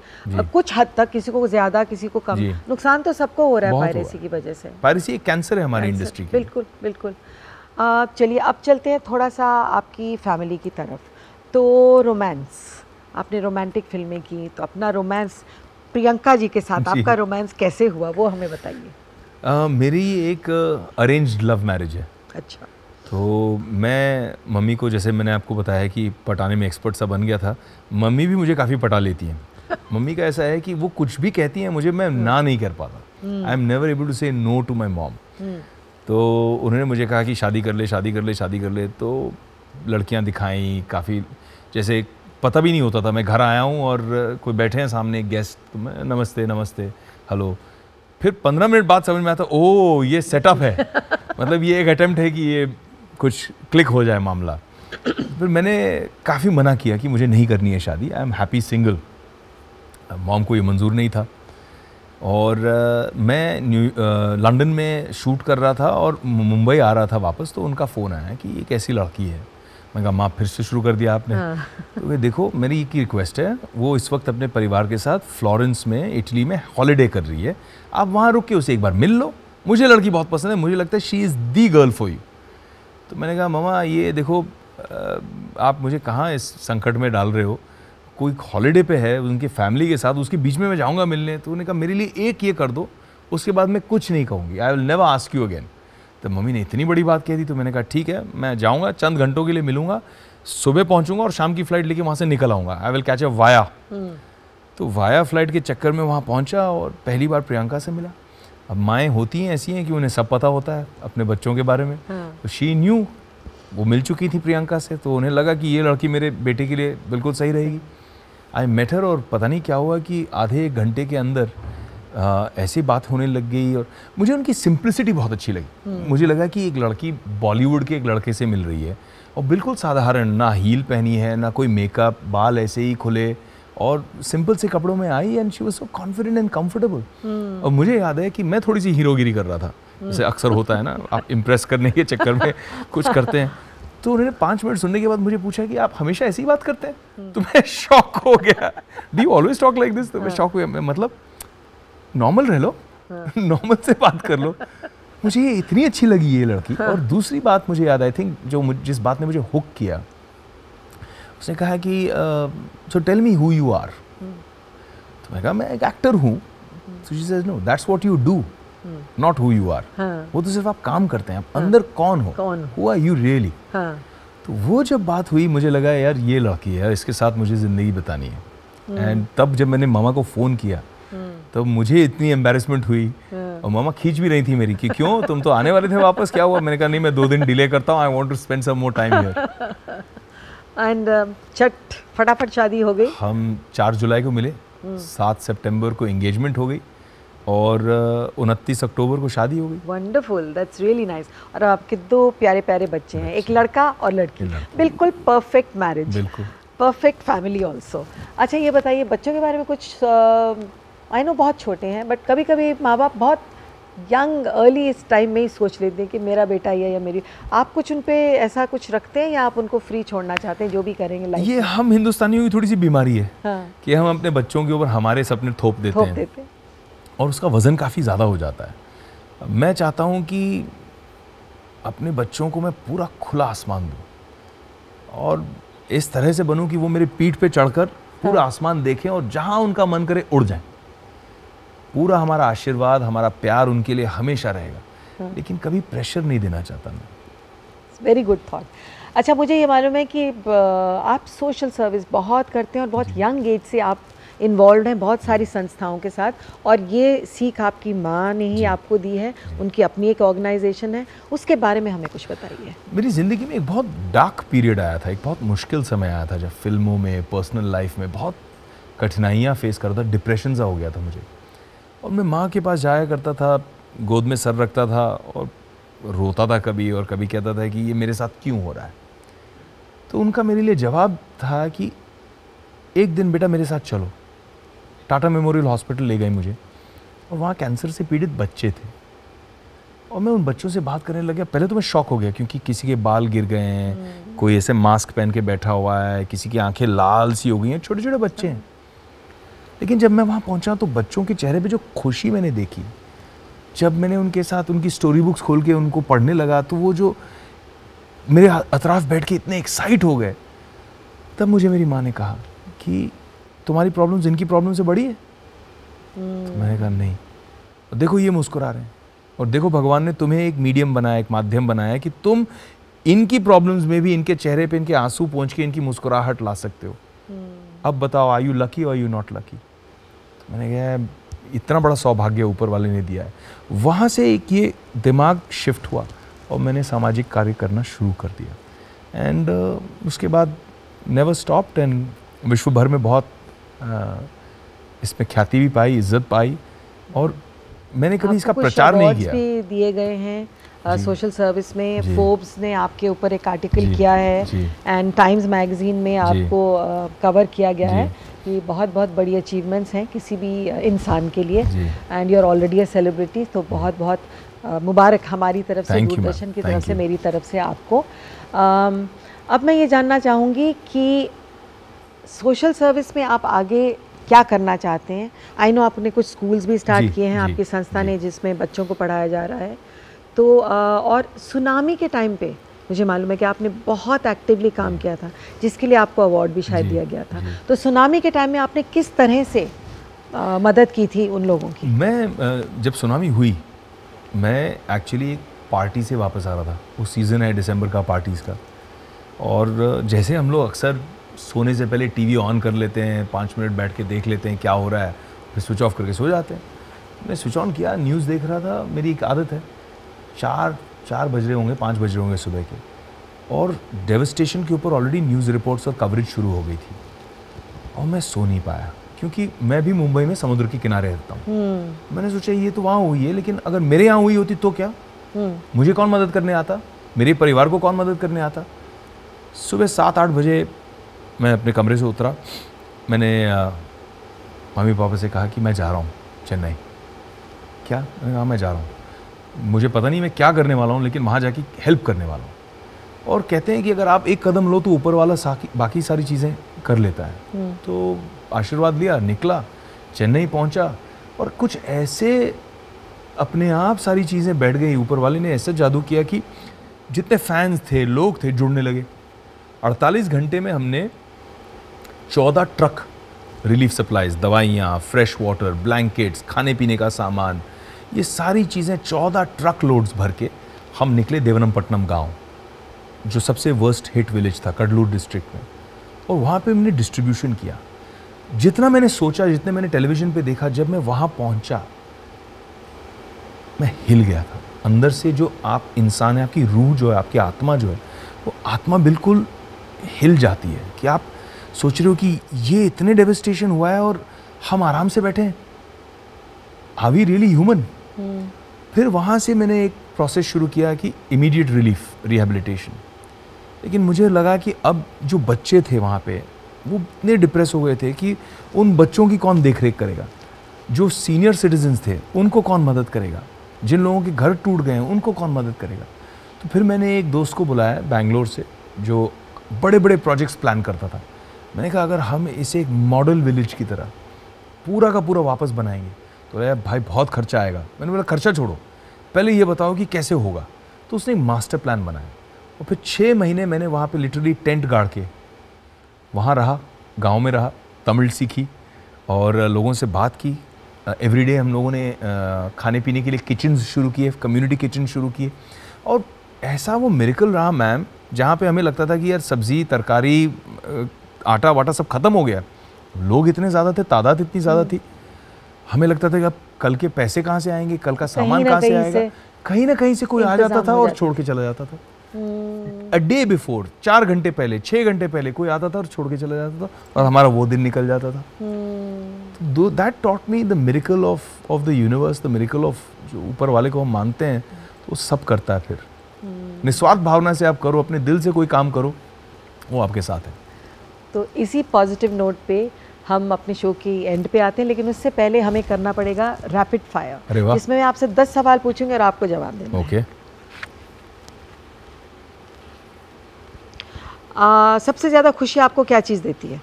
कुछ हद तक किसी को ज़्यादा किसी को कम नुकसान तो सबको हो रहा है पायरेसी की वजह से पायरेसी एक कैंसर है हमारी इंडस्ट्री बिल्कुल बिल्कुल चलिए अब चलते हैं थोड़ा सा आपकी फैमिली की तरफ तो रोमांस आपने रोमांटिक फिल्में की तो अपना रोमांस प्रियंका जी के साथ जी। आपका रोमांस कैसे हुआ वो हमें बताइए मेरी एक अरेंज्ड लव मैरिज है अच्छा तो मैं मम्मी को जैसे मैंने आपको बताया कि पटाने में एक्सपर्ट सा बन गया था मम्मी भी मुझे काफ़ी पटा लेती हैं मम्मी का ऐसा है कि वो कुछ भी कहती हैं मुझे मैं ना नहीं कर पाता I am never able to say no to my mom तो उन्होंने मुझे कहा कि शादी कर ले शादी कर ले शादी कर ले तो लड़कियां दिखाई काफ़ी जैसे पता भी नहीं होता था मैं घर आया हूँ और कोई बैठे हैं सामने गेस्ट तो मैं नमस्ते नमस्ते हेलो फिर पंद्रह मिनट बाद समझ में आता ओ ये सेटअप है मतलब ये एक अटैम्प्ट है कि ये कुछ क्लिक हो जाए मामला फिर मैंने काफ़ी मना किया कि मुझे नहीं करनी है शादी I am happy single mom को ये मंजूर नहीं था और uh, मैं न्यू लंडन uh, में शूट कर रहा था और मुंबई आ रहा था वापस तो उनका फ़ोन आया कि ये कैसी लड़की है मैं कहा माँ फिर से शुरू कर दिया आपने हाँ। तो वे देखो मेरी एक ही रिक्वेस्ट है वो इस वक्त अपने परिवार के साथ फ्लोरेंस में इटली में हॉलीडे कर रही है आप वहाँ रुक के उसे एक बार मिल लो मुझे लड़की बहुत पसंद है मुझे लगता है she is the girl for you तो मैंने कहा मामा ये देखो आप मुझे कहाँ इस संकट में डाल रहे हो कोई हॉलीडे पे है उनकी फैमिली के साथ उसके बीच में मैं जाऊँगा मिलने तो उन्होंने कहा मेरे लिए एक ये कर दो उसके बाद मैं कुछ नहीं कहूँगी I will never ask you again तो मम्मी ने इतनी बड़ी बात कह दी तो मैंने कहा ठीक है मैं जाऊँगा चंद घंटों के लिए मिलूँगा सुबह पहुँचूँगा और शाम की फ़्लाइट लेके वहाँ से निकल आऊँगा आई विल कैच अ वाया तो वाया फ्लाइट के चक्कर में वहाँ पहुँचा और पहली बार प्रियंका से मिला अब माएँ होती हैं ऐसी हैं कि उन्हें सब पता होता है अपने बच्चों के बारे में हाँ। तो शी न्यू वो मिल चुकी थी प्रियंका से तो उन्हें लगा कि ये लड़की मेरे बेटे के लिए बिल्कुल सही रहेगी आई मैटर और पता नहीं क्या हुआ कि आधे एक घंटे के अंदर आ, ऐसी बात होने लग गई और मुझे उनकी सिंप्लिसिटी बहुत अच्छी लगी हम्म। मुझे लगा कि एक लड़की बॉलीवुड के एक लड़के से मिल रही है और बिल्कुल साधारण ना हील पहनी है ना कोई मेकअप बाल ऐसे ही खुले और सिंपल से कपड़ों में आई and she was so confident and comfortable और मुझे याद है कि मैं थोड़ी सी हीरोगिरी कर रहा था जैसे अक्सर हम्म। होता है ना आप इम्प्रेस करने के चक्कर में कुछ करते हैं तो उन्होंने पाँच मिनट सुनने के बाद मुझे पूछा कि आप हमेशा ऐसी बात करते हैं हम्म। तो मैं शॉक हो गया डी ऑलवेज टॉक लाइक दिस तो मैं शॉक हो गया मैं मतलब नॉर्मल रह लो नॉर्मल हाँ। से बात कर लो मुझे ये इतनी अच्छी लगी ये लड़की हाँ। और दूसरी बात मुझे याद आई थिंक जो जिस बात ने मुझे हुक किया उसने कहा कि so tell me who you are तो मैं कहा मैं एक एक्टर हूँ so she says no that's what you do not who you are वो तो सिर्फ आप काम करते हैं आप हाँ. अंदर कौन हो कौन हु आर यू रियली तो वो जब बात हुई मुझे लगा यार ये लड़की है इसके साथ मुझे ज़िंदगी बतानी है एंड hmm. तब जब मैंने मामा को फ़ोन किया hmm. तब मुझे इतनी एम्बेरसमेंट हुई हाँ. और मामा खींच भी रही थी मेरी कि क्यों तुम तो आने वाले थे वापस क्या हुआ मैंने कहा नहीं मैं दो दिन डिले करता हूँ I want to spend some more time and चट um, फटाफट शादी हो गई हम चार जुलाई को मिले हम्म। सात सितंबर को एंगेजमेंट हो गई और uh, उनतीस अक्टूबर को शादी हो गई वंडरफुल दैट्स रियली नाइस और आपके दो प्यारे प्यारे बच्चे हैं एक लड़का और लड़की बिल्कुल परफेक्ट मैरिज बिल्कुल परफेक्ट फैमिली ऑल्सो अच्छा ये बताइए बच्चों के बारे में कुछ आई uh, नो बहुत छोटे हैं बट कभी कभी माँ बाप बहुत यंग अर्ली इस टाइम में ही सोच लेते हैं कि मेरा बेटा ये या मेरी आप कुछ उन पर ऐसा कुछ रखते हैं या आप उनको फ्री छोड़ना चाहते हैं जो भी करेंगे लाइफ ये हम हिंदुस्तानियों की थोड़ी सी बीमारी है हाँ। कि हम अपने बच्चों के ऊपर हमारे सपने थोप देते थोप हैं देते। और उसका वज़न काफ़ी ज़्यादा हो जाता है मैं चाहता हूँ कि अपने बच्चों को मैं पूरा खुला आसमान दूँ और इस तरह से बनूँ कि वो मेरे पीठ पर चढ़कर पूरा हाँ। आसमान देखें और जहाँ उनका मन करे उड़ जाएँ पूरा हमारा आशीर्वाद हमारा प्यार उनके लिए हमेशा रहेगा हाँ। लेकिन कभी प्रेशर नहीं देना चाहता मैं वेरी गुड थॉट अच्छा मुझे ये मालूम है कि आप सोशल सर्विस बहुत करते हैं और बहुत यंग एज से आप इन्वॉल्व हैं बहुत सारी संस्थाओं के साथ और ये सीख आपकी माँ ने ही आपको दी है उनकी अपनी एक ऑर्गेनाइजेशन है उसके बारे में हमें कुछ बताइए मेरी ज़िंदगी में एक बहुत डार्क पीरियड आया था एक बहुत मुश्किल समय आया था जब फिल्मों में पर्सनल लाइफ में बहुत कठिनाइयाँ फेस कर था डिप्रेशन सा हो गया था मुझे और मैं माँ के पास जाया करता था गोद में सर रखता था और रोता था कभी और कभी कहता था कि ये मेरे साथ क्यों हो रहा है तो उनका मेरे लिए जवाब था कि एक दिन बेटा मेरे साथ चलो टाटा मेमोरियल हॉस्पिटल ले गए मुझे और वहाँ कैंसर से पीड़ित बच्चे थे और मैं उन बच्चों से बात करने गया पहले तो मैं शॉक हो गया क्योंकि किसी के बाल गिर गए हैं हम्म। कोई ऐसे मास्क पहन के बैठा हुआ है किसी की आंखें लाल सी हो गई हैं छोटे छोटे बच्चे हैं लेकिन जब मैं वहाँ पहुँचा तो बच्चों के चेहरे पर जो खुशी मैंने देखी जब मैंने उनके साथ उनकी स्टोरी बुक्स खोल के उनको पढ़ने लगा तो वो जो मेरे अतराफ़ बैठ के इतने एक्साइट हो गए तब मुझे मेरी माँ ने कहा कि तुम्हारी प्रॉब्लम इनकी प्रॉब्लम से बड़ी है तो मैंने कहा नहीं और देखो ये मुस्कुरा रहे हैं और देखो भगवान ने तुम्हें एक मीडियम बनाया एक माध्यम बनाया कि तुम इनकी प्रॉब्लम्स में भी इनके चेहरे पे इनके आंसू पहुंच के इनकी मुस्कुराहट ला सकते हो अब बताओ आई यू लकी और यू नॉट लकी मैंने कहा इतना बड़ा सौभाग्य ऊपर वाले ने दिया है वहाँ से एक ये दिमाग शिफ्ट हुआ और मैंने सामाजिक कार्य करना शुरू कर दिया एंड uh, उसके बाद नेवर स्टॉप्ड एंड विश्व भर में बहुत uh, इसमें ख्याति भी पाई इज्जत पाई और मैंने कभी इसका प्रचार नहीं किया दिए गए हैं सोशल uh, सर्विस में फोर्ब्स ने आपके ऊपर एक आर्टिकल किया है एंड टाइम्स मैगजीन में आपको कवर uh, किया गया है ये बहुत बहुत बड़ी अचीवमेंट्स हैं किसी भी इंसान के लिए and you are already a celebrity तो बहुत बहुत मुबारक हमारी तरफ से दूरदर्शन की तरफ से मेरी तरफ से आपको अब मैं ये जानना चाहूँगी कि सोशल सर्विस में आप आगे क्या करना चाहते हैं आई नो आपने कुछ स्कूल्स भी स्टार्ट किए हैं आपकी संस्था ने जिसमें बच्चों को पढ़ाया जा रहा है तो और सुनामी के टाइम पे मुझे मालूम है कि आपने बहुत एक्टिवली काम किया था जिसके लिए आपको अवार्ड भी शायद दिया गया था तो सुनामी के टाइम में आपने किस तरह से आ, मदद की थी उन लोगों की मैं जब सुनामी हुई मैं एक्चुअली एक पार्टी से वापस आ रहा था वो सीज़न है दिसंबर का पार्टीज़ का और जैसे हम लोग अक्सर सोने से पहले टीवी ऑन कर लेते हैं पाँच मिनट बैठ के देख लेते हैं क्या हो रहा है फिर स्विच ऑफ करके सो जाते हैं मैं स्विच ऑन किया न्यूज़ देख रहा था मेरी एक आदत है चार चार बज रहे होंगे पाँच बज रहे होंगे सुबह के और डेवस्टेशन के ऊपर ऑलरेडी न्यूज़ रिपोर्ट्स और कवरेज शुरू हो गई थी और मैं सो नहीं पाया क्योंकि मैं भी मुंबई में समुद्र के किनारे रहता हूँ हम्म। मैंने सोचा ये तो वहाँ हुई है लेकिन अगर मेरे यहाँ हुई होती तो क्या हम्म। मुझे कौन मदद करने आता मेरे परिवार को कौन मदद करने आता सुबह सात आठ बजे मैं अपने कमरे से उतरा मैंने मम्मी पापा से कहा कि मैं जा रहा हूँ चेन्नई क्या मैंने कहा मैं जा रहा हूँ मुझे पता नहीं मैं क्या करने वाला हूँ लेकिन वहाँ जाके हेल्प करने वाला हूँ और कहते हैं कि अगर आप एक कदम लो तो ऊपर वाला बाकी सारी चीज़ें कर लेता है हम्म। तो आशीर्वाद लिया निकला चेन्नई पहुँचा और कुछ ऐसे अपने आप सारी चीज़ें बैठ गई ऊपर वाले ने ऐसा जादू किया कि जितने फैंस थे लोग थे जुड़ने लगे 48 घंटे में हमने 14 ट्रक रिलीफ सप्लाईज दवाइयाँ फ्रेश वाटर ब्लैंकेट्स खाने पीने का सामान ये सारी चीज़ें चौदह ट्रक लोड्स भर के हम निकले देवनमपट्टनम गांव जो सबसे वर्स्ट हिट विलेज था कडलूर डिस्ट्रिक्ट में और वहाँ पे हमने डिस्ट्रीब्यूशन किया जितना मैंने सोचा जितने मैंने टेलीविज़न पे देखा जब मैं वहाँ पहुँचा मैं हिल गया था अंदर से जो आप इंसान है आपकी रूह जो है आपकी आत्मा जो है वो आत्मा बिल्कुल हिल जाती है कि आप सोच रहे हो कि ये इतने डेविस्टेशन हुआ है और हम आराम से बैठे हैं आर वी रियली ह्यूमन फिर वहाँ से मैंने एक प्रोसेस शुरू किया कि इमीडिएट रिलीफ रिहेबिलिटेशन लेकिन मुझे लगा कि अब जो बच्चे थे वहाँ पे वो इतने डिप्रेस हो गए थे कि उन बच्चों की कौन देख रेख करेगा जो सीनियर सिटीजन्स थे उनको कौन मदद करेगा जिन लोगों के घर टूट गए हैं उनको कौन मदद करेगा तो फिर मैंने एक दोस्त को बुलाया बैंगलोर से जो बड़े बड़े प्रोजेक्ट्स प्लान करता था मैंने कहा अगर हम इसे एक मॉडल विलेज की तरह पूरा का पूरा वापस बनाएंगे तो अरे भाई बहुत खर्चा आएगा मैंने बोला खर्चा छोड़ो पहले ये बताओ कि कैसे होगा तो उसने मास्टर प्लान बनाया और फिर छः महीने मैंने वहाँ पर लिटरली टेंट गाड़ के वहाँ रहा गाँव में रहा तमिल सीखी और लोगों से बात की एवरीडे हम लोगों ने खाने पीने के लिए किचन शुरू किए कम्युनिटी किचन शुरू किए और ऐसा वो मेरिकल रहा मैम जहाँ पे हमें लगता था कि यार सब्ज़ी तरकारी आटा वाटा सब ख़त्म हो गया लोग इतने ज़्यादा थे तादाद इतनी ज़्यादा थी हमें लगता था कि अब कल के पैसे कहाँ से आएंगे कल का सामान कहाँ से आएगा कहीं ना कहीं से कोई आ जाता था और छोड़ के चला जाता था अ डे बिफोर चार घंटे पहले छः घंटे पहले कोई आता था और छोड़ के चला जाता था और हमारा वो दिन निकल जाता था हम्म। तो दो that taught me the miracle of of the universe the miracle of जो ऊपर वाले को हम मानते हैं तो वो सब करता है फिर हम्म। निस्वार्थ भावना से आप करो अपने दिल से कोई काम करो वो आपके साथ है तो इसी पॉजिटिव नोट पे हम अपने शो की एंड पे आते हैं लेकिन उससे पहले हमें करना पड़ेगा रैपिड फायर इसमें मैं आपसे दस सवाल पूछूंगी और आपको जवाब देना ओके आ, सबसे ज़्यादा खुशी आपको क्या चीज़ देती है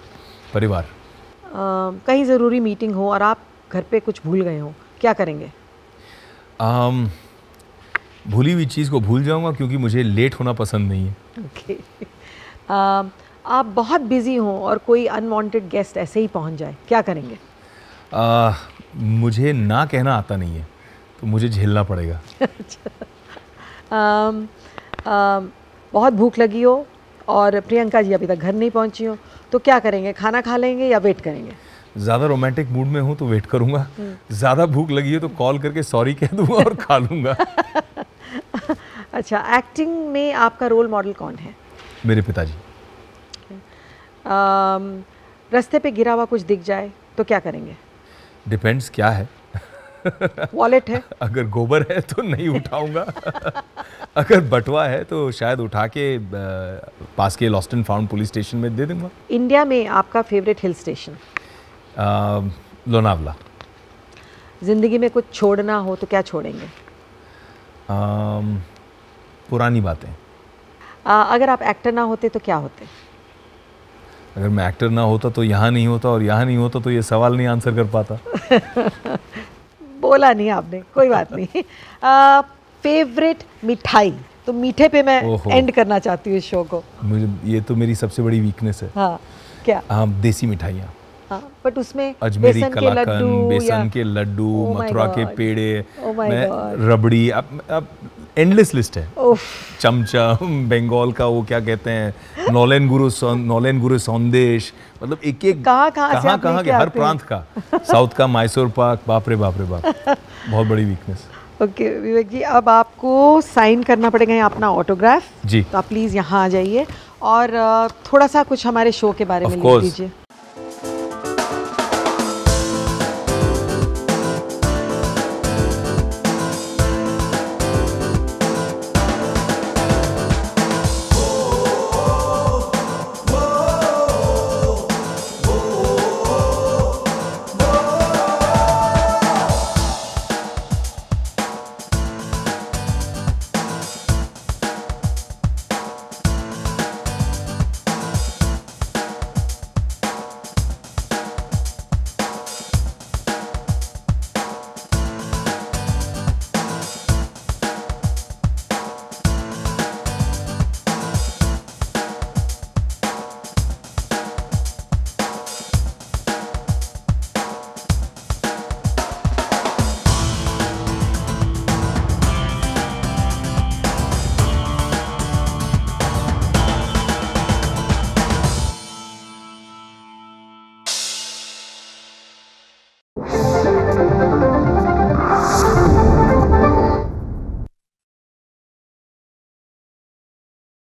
परिवार आ, कहीं ज़रूरी मीटिंग हो और आप घर पे कुछ भूल गए हो क्या करेंगे आम, भूली हुई चीज़ को भूल जाऊंगा क्योंकि मुझे लेट होना पसंद नहीं है ओके आ, आप बहुत बिजी हों और कोई अनवांटेड गेस्ट ऐसे ही पहुंच जाए क्या करेंगे आ, मुझे ना कहना आता नहीं है तो मुझे झेलना पड़ेगा आ, अच्छा। आ, बहुत भूख लगी हो और प्रियंका जी अभी तक घर नहीं पहुंची हो तो क्या करेंगे खाना खा लेंगे या वेट करेंगे ज़्यादा रोमांटिक मूड में हूँ तो वेट करूँगा हम्म। ज़्यादा भूख लगी हो तो कॉल करके सॉरी कह दूँगा और खा लूँगा अच्छा एक्टिंग में आपका रोल मॉडल कौन है मेरे पिताजी रास्ते पे गिरा हुआ कुछ दिख जाए तो क्या करेंगे डिपेंड्स क्या है वॉलेट है अगर गोबर है तो नहीं उठाऊंगा अगर बटवा है तो शायद उठा के पास के lost and found police station में दे दूंगा इंडिया में आपका फेवरेट हिल स्टेशन लोनावला ज़िंदगी में कुछ छोड़ना हो तो क्या छोड़ेंगे पुरानी बातें अगर आप एक्टर ना होते तो क्या होते अगर मैं एक्टर ना होता तो यहाँ नहीं होता और यहाँ नहीं होता तो ये सवाल नहीं आंसर कर पाता बोला नहीं आपने कोई बात नहीं आ, फेवरेट मिठाई तो मीठे पे मैं एंड करना चाहती हूँ इस शो को मुझे ये तो मेरी सबसे बड़ी वीकनेस है हाँ क्या हाँ देसी मिठाइयाँ हाँ, बट उसमें अजमेरी कलाकंद बेसन के लड्डू oh मथुरा के पेड़े oh मैं रबड़ी अब एंडलेस लिस्ट है चमचम बंगाल का वो क्या कहते हैं नौलेन गुरु नौलेन गुरु सौंदेश मतलब एक एक कहाँ कहाँ के हर प्रांत का साउथ का मैसूर पाक बापरे बापरे बाप बहुत बड़ी weakness okay okay, Vivek ji अब आपको साइन करना पड़ेगा यहाँ अपना ऑटोग्राफ जी तो आप प्लीज़ यहाँ आ जाइए और थोड़ा सा कुछ हमारे शो के बारे of में लिख दीजिए